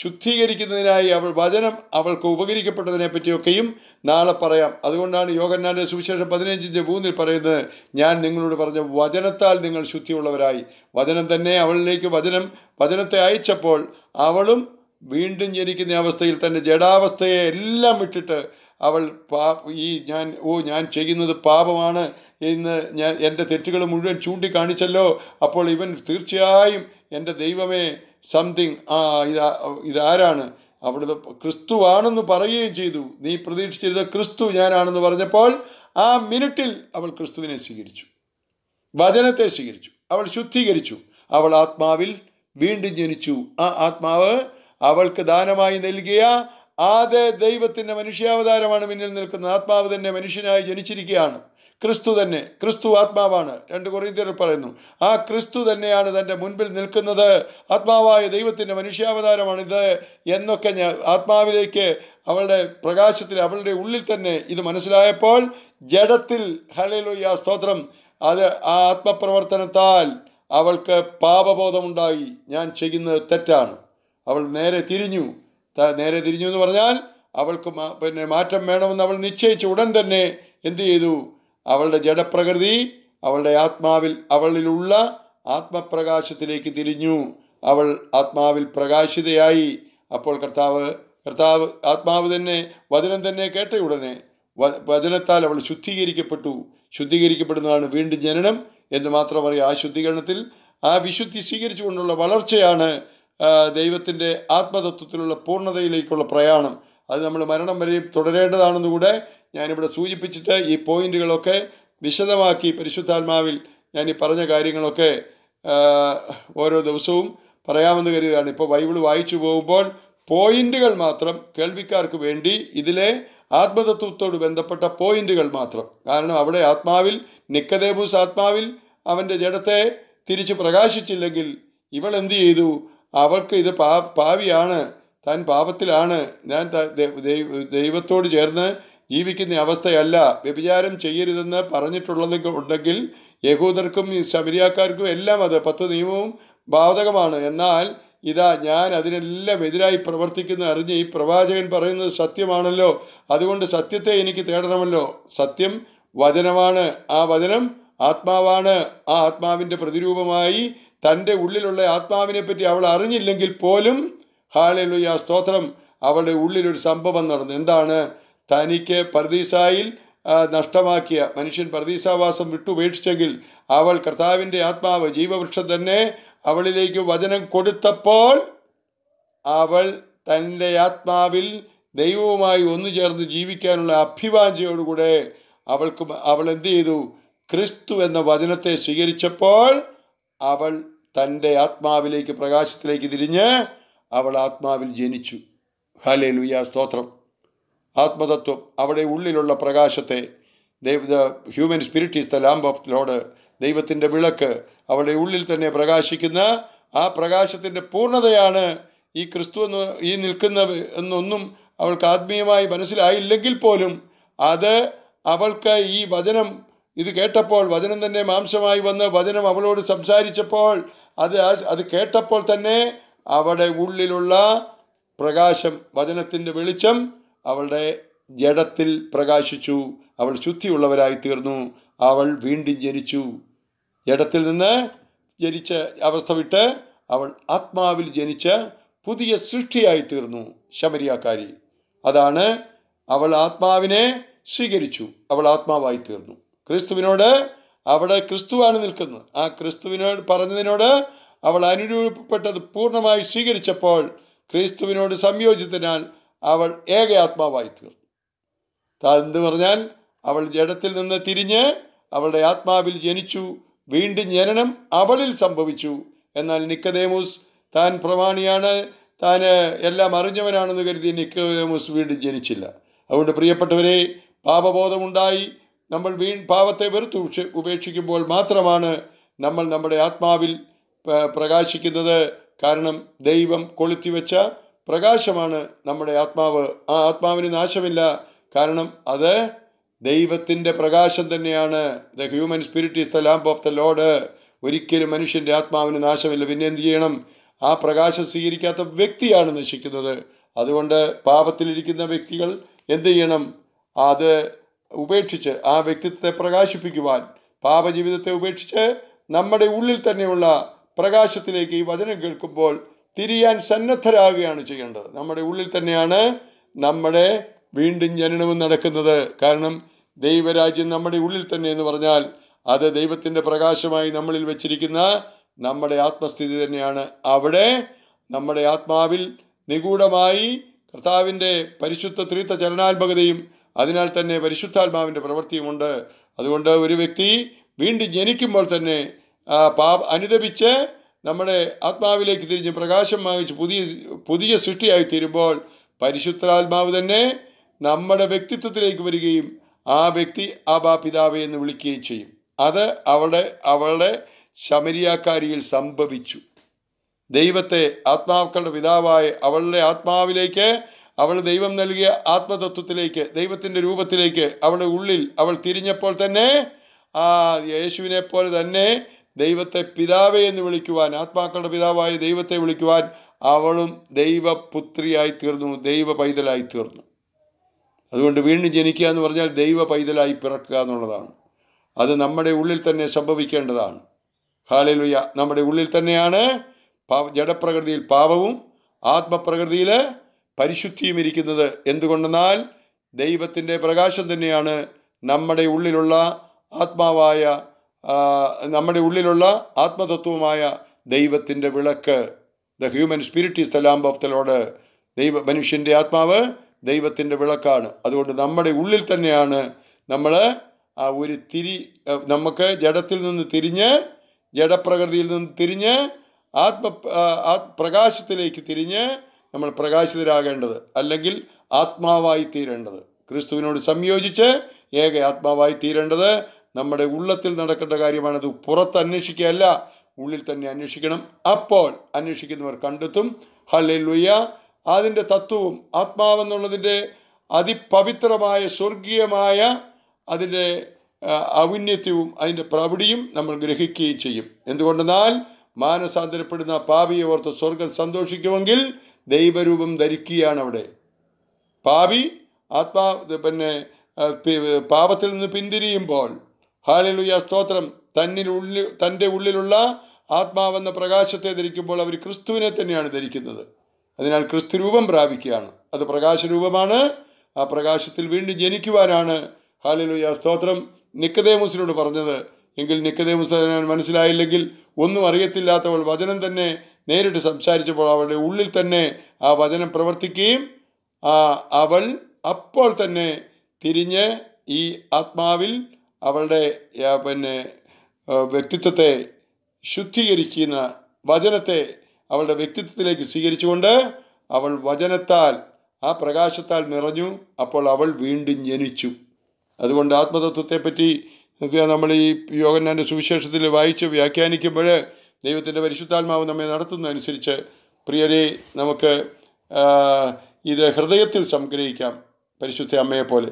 ശുദ്ധീകരിക്കുന്നതിനായി അവൾ വചനം അവൾക്ക് ഉപകരിക്കപ്പെട്ടതിനെ പറ്റിയൊക്കെയും നാളെ പറയാം അതുകൊണ്ടാണ് യോഗന്നാൻ്റെ സുവിശേഷം പതിനഞ്ചിൻ്റെ മൂന്നിൽ പറയുന്നത് ഞാൻ നിങ്ങളോട് പറഞ്ഞ വചനത്താൽ നിങ്ങൾ ശുദ്ധിയുള്ളവരായി വചനം തന്നെ അവളിലേക്ക് വചനം വചനത്തെ അയച്ചപ്പോൾ അവളും വീണ്ടും ജനിക്കുന്ന അവസ്ഥയിൽ തൻ്റെ ജഡാവസ്ഥയെ എല്ലാം വിട്ടിട്ട് അവൾ പാ ഈ ഞാൻ ഓ ഞാൻ ചെയ്യുന്നത് പാപമാണ് എന്ന് ഞാൻ എൻ്റെ തെറ്റുകൾ മുഴുവൻ ചൂണ്ടിക്കാണിച്ചല്ലോ അപ്പോൾ ഇവൻ തീർച്ചയായും എൻ്റെ ദൈവമേ സംതിങ് ആ ഇത് ഇതാരാണ് അവിടുത്തെ ക്രിസ്തുവാണെന്ന് പറയുകയും ചെയ്തു നീ പ്രതീക്ഷിച്ചിരുന്ന ക്രിസ്തു ഞാനാണെന്ന് പറഞ്ഞപ്പോൾ ആ മിനിറ്റിൽ അവൾ ക്രിസ്തുവിനെ സ്വീകരിച്ചു വചനത്തെ സ്വീകരിച്ചു അവൾ ശുദ്ധീകരിച്ചു അവൾ ആത്മാവിൽ വീണ്ടും ജനിച്ചു ആ ആത്മാവ് അവൾക്ക് ദാനമായി നൽകിയ ആദ്യ ദൈവത്തിൻ്റെ മനുഷ്യാവതാരമാണ് മുന്നിൽ നിൽക്കുന്നത് ആത്മാവ് തന്നെ മനുഷ്യനായി ജനിച്ചിരിക്കുകയാണ് ക്രിസ്തു തന്നെ ക്രിസ്തു ആത്മാവാണ് രണ്ട് കൊറിയന്തിയർ പറയുന്നു ആ ക്രിസ്തു തന്നെയാണ് തൻ്റെ മുൻപിൽ നിൽക്കുന്നത് ആത്മാവായ ദൈവത്തിൻ്റെ മനുഷ്യാവതാരമാണിത് എന്നൊക്കെ ഞാൻ ആത്മാവിലേക്ക് അവളുടെ പ്രകാശത്തിൽ അവളുടെ ഉള്ളിൽ തന്നെ ഇത് മനസ്സിലായപ്പോൾ ജഡത്തിൽ ഹലയിലൊയ്യ സ്തോത്രം അത് ആ ആത്മപ്രവർത്തനത്താൽ അവൾക്ക് പാപബോധമുണ്ടായി ഞാൻ ചെയ്യുന്നത് തെറ്റാണ് അവൾ നേരെ തിരിഞ്ഞു നേരെ തിരിഞ്ഞു എന്ന് പറഞ്ഞാൽ അവൾക്ക് പിന്നെ മാറ്റം വേണമെന്ന് അവൾ നിശ്ചയിച്ച ഉടൻ തന്നെ എന്തു ചെയ്തു അവളുടെ ജഡപ്രകൃതി അവളുടെ ആത്മാവിൽ അവളിലുള്ള ആത്മപ്രകാശത്തിലേക്ക് തിരിഞ്ഞു അവൾ ആത്മാവിൽ പ്രകാശിതയായി അപ്പോൾ കർത്താവ് കർത്താവ് ആത്മാവ് തന്നെ വചനം തന്നെ കേട്ട ഉടനെ വചനത്താൽ അവൾ ശുദ്ധീകരിക്കപ്പെട്ടു ശുദ്ധീകരിക്കപ്പെടുന്നതാണ് വീണ്ടും ജനനം എന്ന് മാത്രമറിയ ആ ശുദ്ധീകരണത്തിൽ ആ വിശുദ്ധി സ്വീകരിച്ചുകൊണ്ടുള്ള വളർച്ചയാണ് ദൈവത്തിൻ്റെ ആത്മതത്വത്തിലുള്ള പൂർണ്ണതയിലേക്കുള്ള പ്രയാണം അത് നമ്മൾ മരണം വരെയും തുടരേണ്ടതാണെന്ന് കൂടെ ഞാനിവിടെ സൂചിപ്പിച്ചിട്ട് ഈ പോയിന്റുകളൊക്കെ വിശദമാക്കി പരിശുദ്ധാത്മാവിൽ ഞാൻ ഈ പറഞ്ഞ കാര്യങ്ങളൊക്കെ ഓരോ ദിവസവും പറയാമെന്ന് കരുതുകയാണ് ഇപ്പോൾ ബൈബിൾ വായിച്ചു പോകുമ്പോൾ പോയിന്റുകൾ മാത്രം കേൾവിക്കാർക്ക് വേണ്ടി ഇതിലെ ആത്മതത്വത്തോട് ബന്ധപ്പെട്ട പോയിന്റുകൾ മാത്രം കാരണം അവിടെ ആത്മാവിൽ നിക്കദേബൂസ് ആത്മാവിൽ അവൻ്റെ ജഡത്തെ തിരിച്ച് പ്രകാശിച്ചില്ലെങ്കിൽ ഇവൾ എന്തു ചെയ്തു അവൾക്ക് ഇത് പാ പാവിയാണ് താൻ പാപത്തിലാണ് ഞാൻ ദൈവത്തോട് ചേർന്ന് ജീവിക്കുന്ന അവസ്ഥയല്ല വ്യഭിചാരം ചെയ്യരുതെന്ന് പറഞ്ഞിട്ടുള്ളത് ഉണ്ടെങ്കിൽ യഹൂദർക്കും ശബരിയാക്കാർക്കും എല്ലാം അത് പത്ത് നിയമവും ബാധകമാണ് എന്നാൽ ഇതാ ഞാൻ അതിനെല്ലാം എതിരായി പ്രവർത്തിക്കുന്ന അറിഞ്ഞ് ഈ പ്രവാചകൻ പറയുന്നത് സത്യമാണല്ലോ അതുകൊണ്ട് സത്യത്തെ എനിക്ക് തേടണമല്ലോ സത്യം വചനമാണ് ആ വചനം ആത്മാവാണ് ആ ആത്മാവിൻ്റെ പ്രതിരൂപമായി തൻ്റെ ഉള്ളിലുള്ള ആത്മാവിനെപ്പറ്റി അവൾ അറിഞ്ഞില്ലെങ്കിൽ പോലും ഹാലലുയ സ്തോത്രം അവളുടെ ഉള്ളിലൊരു സംഭവം നടന്നു എന്താണ് തനിക്ക് പർദീസായിൽ നഷ്ടമാക്കിയ മനുഷ്യൻ പർദീസാവാസം വിട്ടുപേക്ഷിച്ചെങ്കിൽ അവൾ കർത്താവിൻ്റെ ആത്മാവ് ജീവവൃക്ഷം തന്നെ അവളിലേക്ക് വചനം കൊടുത്തപ്പോൾ അവൾ തൻ്റെ ആത്മാവിൽ ദൈവവുമായി ഒന്നു ചേർന്ന് ജീവിക്കാനുള്ള അഭിവാഞ്ചയോടുകൂടെ അവൾക്ക് അവൾ എന്ത് ചെയ്തു ക്രിസ്തു എന്ന വചനത്തെ സ്വീകരിച്ചപ്പോൾ അവൾ തൻ്റെ ആത്മാവിലേക്ക് പ്രകാശത്തിലേക്ക് തിരിഞ്ഞ് അവൾ ആത്മാവിൽ ജനിച്ചു ഹലേ ലുയ സ്തോത്രം ആത്മതത്വം അവിടെ ഉള്ളിലുള്ള പ്രകാശത്തെ ദൈവ the human spirit is the lamp of lord ദൈവത്തിൻ്റെ വിളക്ക് അവളുടെ ഉള്ളിൽ തന്നെ പ്രകാശിക്കുന്ന ആ പ്രകാശത്തിൻ്റെ പൂർണ്ണതയാണ് ഈ ക്രിസ്തു എന്ന് ഈ നിൽക്കുന്ന എന്നൊന്നും അവൾക്ക് ആത്മീയമായി മനസ്സിലായില്ലെങ്കിൽ പോലും അത് അവൾക്ക് ഈ വചനം ഇത് കേട്ടപ്പോൾ വചനം തന്നെ മാംസമായി വന്ന് വചനം അവളോട് സംസാരിച്ചപ്പോൾ അത് അത് കേട്ടപ്പോൾ തന്നെ അവളുടെ ഉള്ളിലുള്ള പ്രകാശം വചനത്തിൻ്റെ വെളിച്ചം അവളുടെ ജഡത്തിൽ പ്രകാശിച്ചു അവൾ ശുദ്ധിയുള്ളവരായി തീർന്നു അവൾ വീണ്ടും ജനിച്ചു ജഡത്തിൽ നിന്ന് ജനിച്ച അവസ്ഥ വിട്ട് അവൾ ആത്മാവിൽ ജനിച്ച പുതിയ സൃഷ്ടിയായി തീർന്നു ശമരിയാക്കാരി അതാണ് അവൾ ആത്മാവിനെ സ്വീകരിച്ചു അവൾ ആത്മാവായി തീർന്നു ക്രിസ്തുവിനോട് അവിടെ ക്രിസ്തുവാണ് നിൽക്കുന്നത് ആ ക്രിസ്തുവിനോട് പറഞ്ഞതിനോട് അവൾ അനുരൂപപ്പെട്ടത് പൂർണ്ണമായി സ്വീകരിച്ചപ്പോൾ ക്രിസ്തുവിനോട് സംയോജിച്ചതിനാൽ അവൾ ഏക ആത്മാവായി തീർന്നു താഴ്ന്ന് പറഞ്ഞാൽ അവൾ ജഡത്തിൽ നിന്ന് തിരിഞ്ഞ് അവളുടെ ആത്മാവിൽ ജനിച്ചു വീണ്ടും ജനനം അവളിൽ സംഭവിച്ചു എന്നാൽ നിക്കദേമൂസ് താൻ പ്രമാണിയാണ് താൻ എല്ലാം അറിഞ്ഞവനാണെന്ന് കരുതി നിക്കദേമൂസ് വീണ്ടും ജനിച്ചില്ല അതുകൊണ്ട് പ്രിയപ്പെട്ടവരെ പാപബോധമുണ്ടായി നമ്മൾ വീ പാപത്തെ വെറുത്തു ഉപേക്ഷിക്കുമ്പോൾ മാത്രമാണ് നമ്മൾ നമ്മുടെ ആത്മാവിൽ പ്രകാശിക്കുന്നത് കാരണം ദൈവം കൊളുത്തിവെച്ച പ്രകാശമാണ് നമ്മുടെ ആത്മാവ് ആ ആത്മാവിന് നാശമില്ല കാരണം അത് ദൈവത്തിൻ്റെ പ്രകാശം തന്നെയാണ് the human spirit is the lamp of the lord ഒരിക്കലും മനുഷ്യൻ്റെ ആത്മാവിന് നാശമില്ല പിന്നെ എന്ത് ചെയ്യണം ആ പ്രകാശം സ്വീകരിക്കാത്ത വ്യക്തിയാണ് നശിക്കുന്നത് അതുകൊണ്ട് പാപത്തിലിരിക്കുന്ന വ്യക്തികൾ എന്ത് ചെയ്യണം അത് ഉപേക്ഷിച്ച് ആ വ്യക്തിത്വത്തെ പ്രകാശിപ്പിക്കുവാൻ പാപജീവിതത്തെ ഉപേക്ഷിച്ച് നമ്മുടെ ഉള്ളിൽ തന്നെയുള്ള പ്രകാശത്തിലേക്ക് ഈ വചനം കേൾക്കുമ്പോൾ തിരിയാൻ സന്നദ്ധരാകുകയാണ് ചെയ്യേണ്ടത് നമ്മുടെ ഉള്ളിൽ തന്നെയാണ് നമ്മുടെ വീണ്ടും ജനനവും നടക്കുന്നത് കാരണം ദൈവരാജ്യം നമ്മുടെ ഉള്ളിൽ തന്നെ എന്ന് പറഞ്ഞാൽ അത് ദൈവത്തിൻ്റെ പ്രകാശമായി നമ്മളിൽ വച്ചിരിക്കുന്ന നമ്മുടെ ആത്മസ്ഥിതി തന്നെയാണ് അവിടെ നമ്മുടെ ആത്മാവിൽ നിഗൂഢമായി കർത്താവിൻ്റെ പരിശുദ്ധ തീർത്ഥ ചലനാത്മകതയും അതിനാൽ തന്നെ പരിശുദ്ധാത്മാവിൻ്റെ പ്രവൃത്തിയുമുണ്ട് അതുകൊണ്ട് ഒരു വ്യക്തി വീണ്ടും ജനിക്കുമ്പോൾ തന്നെ പാപ അനുദപിച്ച് നമ്മുടെ ആത്മാവിലേക്ക് തിരിഞ്ഞ് പ്രകാശം വാങ്ങിച്ച് പുതിയ പുതിയ സൃഷ്ടിയായി തീരുമ്പോൾ പരിശുദ്ധരാത്മാവ് തന്നെ നമ്മുടെ വ്യക്തിത്വത്തിലേക്ക് വരികയും ആ വ്യക്തി ആ പിതാവേ എന്ന് വിളിക്കുകയും ചെയ്യും അത് അവളുടെ അവളുടെ ശമരിയാക്കാരിയിൽ സംഭവിച്ചു ദൈവത്തെ ആത്മാക്കളുടെ പിതാവായ അവളുടെ ആത്മാവിലേക്ക് അവൾ ദൈവം നൽകിയ ആത്മതത്വത്തിലേക്ക് ദൈവത്തിൻ്റെ രൂപത്തിലേക്ക് അവളുടെ ഉള്ളിൽ അവൾ തിരിഞ്ഞപ്പോൾ തന്നെ ആ യേശുവിനെ പോലെ തന്നെ ദൈവത്തെ പിതാവേ എന്ന് വിളിക്കുവാൻ ആത്മാക്കളുടെ പിതാവായ ദൈവത്തെ വിളിക്കുവാൻ അവളും ദൈവപുത്രിയായി തീർന്നു ദൈവ പൈതലായി തീർന്നു അതുകൊണ്ട് വീണ്ടും ജനിക്കുക എന്ന് പറഞ്ഞാൽ ദൈവ പൈതലായി പിറക്കുക എന്നുള്ളതാണ് അത് നമ്മുടെ ഉള്ളിൽ തന്നെ സംഭവിക്കേണ്ടതാണ് ഹാലലുയ നമ്മുടെ ഉള്ളിൽ തന്നെയാണ് പാവ ജഡപ്രകൃതിയിൽ പാപവും ആത്മപ്രകൃതിയിൽ പരിശുദ്ധിയും ഇരിക്കുന്നത് എന്തുകൊണ്ടെന്നാൽ ദൈവത്തിൻ്റെ പ്രകാശം തന്നെയാണ് നമ്മുടെ ഉള്ളിലുള്ള ആത്മാവായ നമ്മുടെ ഉള്ളിലുള്ള ആത്മതത്വമായ ദൈവത്തിൻ്റെ വിളക്ക് the human spirit is the lamp of the lord ദൈവ മനുഷ്യൻ്റെ ആത്മാവ് ദൈവത്തിൻ്റെ വിളക്കാണ് അതുകൊണ്ട് നമ്മുടെ ഉള്ളിൽ തന്നെയാണ് നമ്മൾ ആ ഒരു തിരി നമുക്ക് ജഡത്തിൽ നിന്ന് തിരിഞ്ഞ് ജഡപ്രകൃതിയിൽ നിന്ന് തിരിഞ്ഞ് ആത്മ പ്രകാശത്തിലേക്ക് തിരിഞ്ഞ് നമ്മൾ പ്രകാശിതരാകേണ്ടത് അല്ലെങ്കിൽ ആത്മാവായി തീരേണ്ടത് ക്രിസ്തുവിനോട് സംയോജിച്ച് ഏക ആത്മാവായി തീരേണ്ടത് നമ്മുടെ ഉള്ളത്തിൽ നടക്കേണ്ട കാര്യമാണത് പുറത്ത് അന്വേഷിക്കുകയല്ല ഉള്ളിൽ തന്നെ അന്വേഷിക്കണം അപ്പോൾ അന്വേഷിക്കുന്നവർ കണ്ടെത്തും ഹല്ലുയ്യ അതിൻ്റെ തത്വവും ആത്മാവെന്നുള്ളതിൻ്റെ അതിപവിത്രമായ സ്വർഗീയമായ അതിൻ്റെ ഔന്നത്യവും അതിൻ്റെ പ്രവിടിയും നമ്മൾ ഗ്രഹിക്കുകയും ചെയ്യും എന്തുകൊണ്ടെന്നാൽ മാനസാന്തരപ്പെടുന്ന പാപിയെ ഓർത്ത് സ്വർഗം സന്തോഷിക്കുമെങ്കിൽ ദൈവരൂപം ധരിക്കുകയാണ് അവിടെ പാപി ആത്മാ പിന്നെ പാപത്തിൽ നിന്ന് പിന്തിരിയുമ്പോൾ ഹാലിലുയ സ്തോത്രം തന്നിൽ ഉള്ളിൽ തൻ്റെ ഉള്ളിലുള്ള ആത്മാവെന്ന പ്രകാശത്തെ ധരിക്കുമ്പോൾ അവർ ക്രിസ്തുവിനെ തന്നെയാണ് ധരിക്കുന്നത് അതിനാൽ ക്രിസ്തു രൂപം പ്രാപിക്കുകയാണ് അത് പ്രകാശരൂപമാണ് ആ പ്രകാശത്തിൽ വീണ്ടും ജനിക്കുവാനാണ് ഹാലിലുയ സ്തോത്രം നിക്കതേമുസിനോട് പറഞ്ഞത് എങ്കിൽ നിക്കതേമുസ് മനസ്സിലായില്ലെങ്കിൽ ഒന്നും അറിയത്തില്ലാത്തവൾ വചനം തന്നെ നേരിട്ട് സംസാരിച്ചപ്പോൾ അവളുടെ ഉള്ളിൽ തന്നെ ആ വചനം പ്രവർത്തിക്കുകയും ആ അവൾ അപ്പോൾ തന്നെ തിരിഞ്ഞ് ഈ ആത്മാവിൽ അവളുടെ പിന്നെ വ്യക്തിത്വത്തെ ശുദ്ധീകരിക്കുന്ന വചനത്തെ അവളുടെ വ്യക്തിത്വത്തിലേക്ക് സ്വീകരിച്ചുകൊണ്ട് അവൾ വചനത്താൽ ആ പ്രകാശത്താൽ നിറഞ്ഞു അപ്പോൾ അവൾ വീണ്ടും ജനിച്ചു അതുകൊണ്ട് ആത്മതത്വത്തെപ്പറ്റി നമ്മൾ ഈ യോഗന്നാൻ്റെ സുവിശേഷത്തിൽ വായിച്ച് വ്യാഖ്യാനിക്കുമ്പോൾ ദൈവത്തിൻ്റെ പരിശുദ്ധാത്മാവ് നമ്മെ നടത്തുന്നതനുസരിച്ച് പ്രിയരെ നമുക്ക് ഇത് ഹൃദയത്തിൽ സംഗ്രഹിക്കാം പരിശുദ്ധ അമ്മയെപ്പോലെ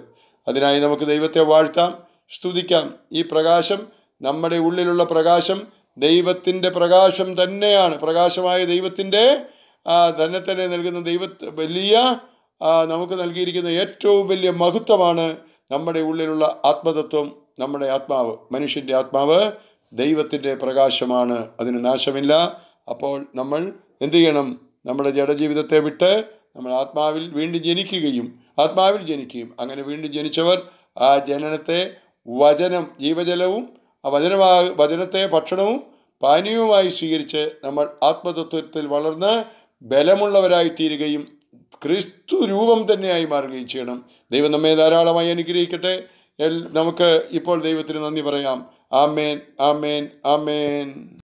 അതിനായി നമുക്ക് ദൈവത്തെ വാഴ്ത്താം സ്തുതിക്കാം ഈ പ്രകാശം നമ്മുടെ ഉള്ളിലുള്ള പ്രകാശം ദൈവത്തിൻ്റെ പ്രകാശം തന്നെയാണ് പ്രകാശമായ ദൈവത്തിൻ്റെ തന്നെ തന്നെ നൽകുന്ന ദൈവ വലിയ നമുക്ക് നൽകിയിരിക്കുന്ന ഏറ്റവും വലിയ മഹത്വമാണ് നമ്മുടെ ഉള്ളിലുള്ള ആത്മതത്വം നമ്മുടെ ആത്മാവ് മനുഷ്യൻ്റെ ആത്മാവ് ദൈവത്തിൻ്റെ പ്രകാശമാണ് അതിന് നാശമില്ല അപ്പോൾ നമ്മൾ എന്ത് ചെയ്യണം നമ്മുടെ ജഡജീവിതത്തെ വിട്ട് നമ്മൾ ആത്മാവിൽ വീണ്ടും ജനിക്കുകയും ആത്മാവിൽ ജനിക്കുകയും അങ്ങനെ വീണ്ടും ജനിച്ചവർ ആ ജനനത്തെ വചനം ജീവജലവും ആ വചനമാ വചനത്തെ ഭക്ഷണവും പാനീയവുമായി സ്വീകരിച്ച് നമ്മൾ ആത്മതത്വത്തിൽ വളർന്ന് ബലമുള്ളവരായി തീരുകയും ക്രിസ്തു രൂപം തന്നെയായി മാറുകയും ചെയ്യണം ദൈവം നമ്മെ ധാരാളമായി അനുഗ്രഹിക്കട്ടെ നമുക്ക് ഇപ്പോൾ ദൈവത്തിന് നന്ദി പറയാം ആമേൻ ആമേൻ ആമേൻ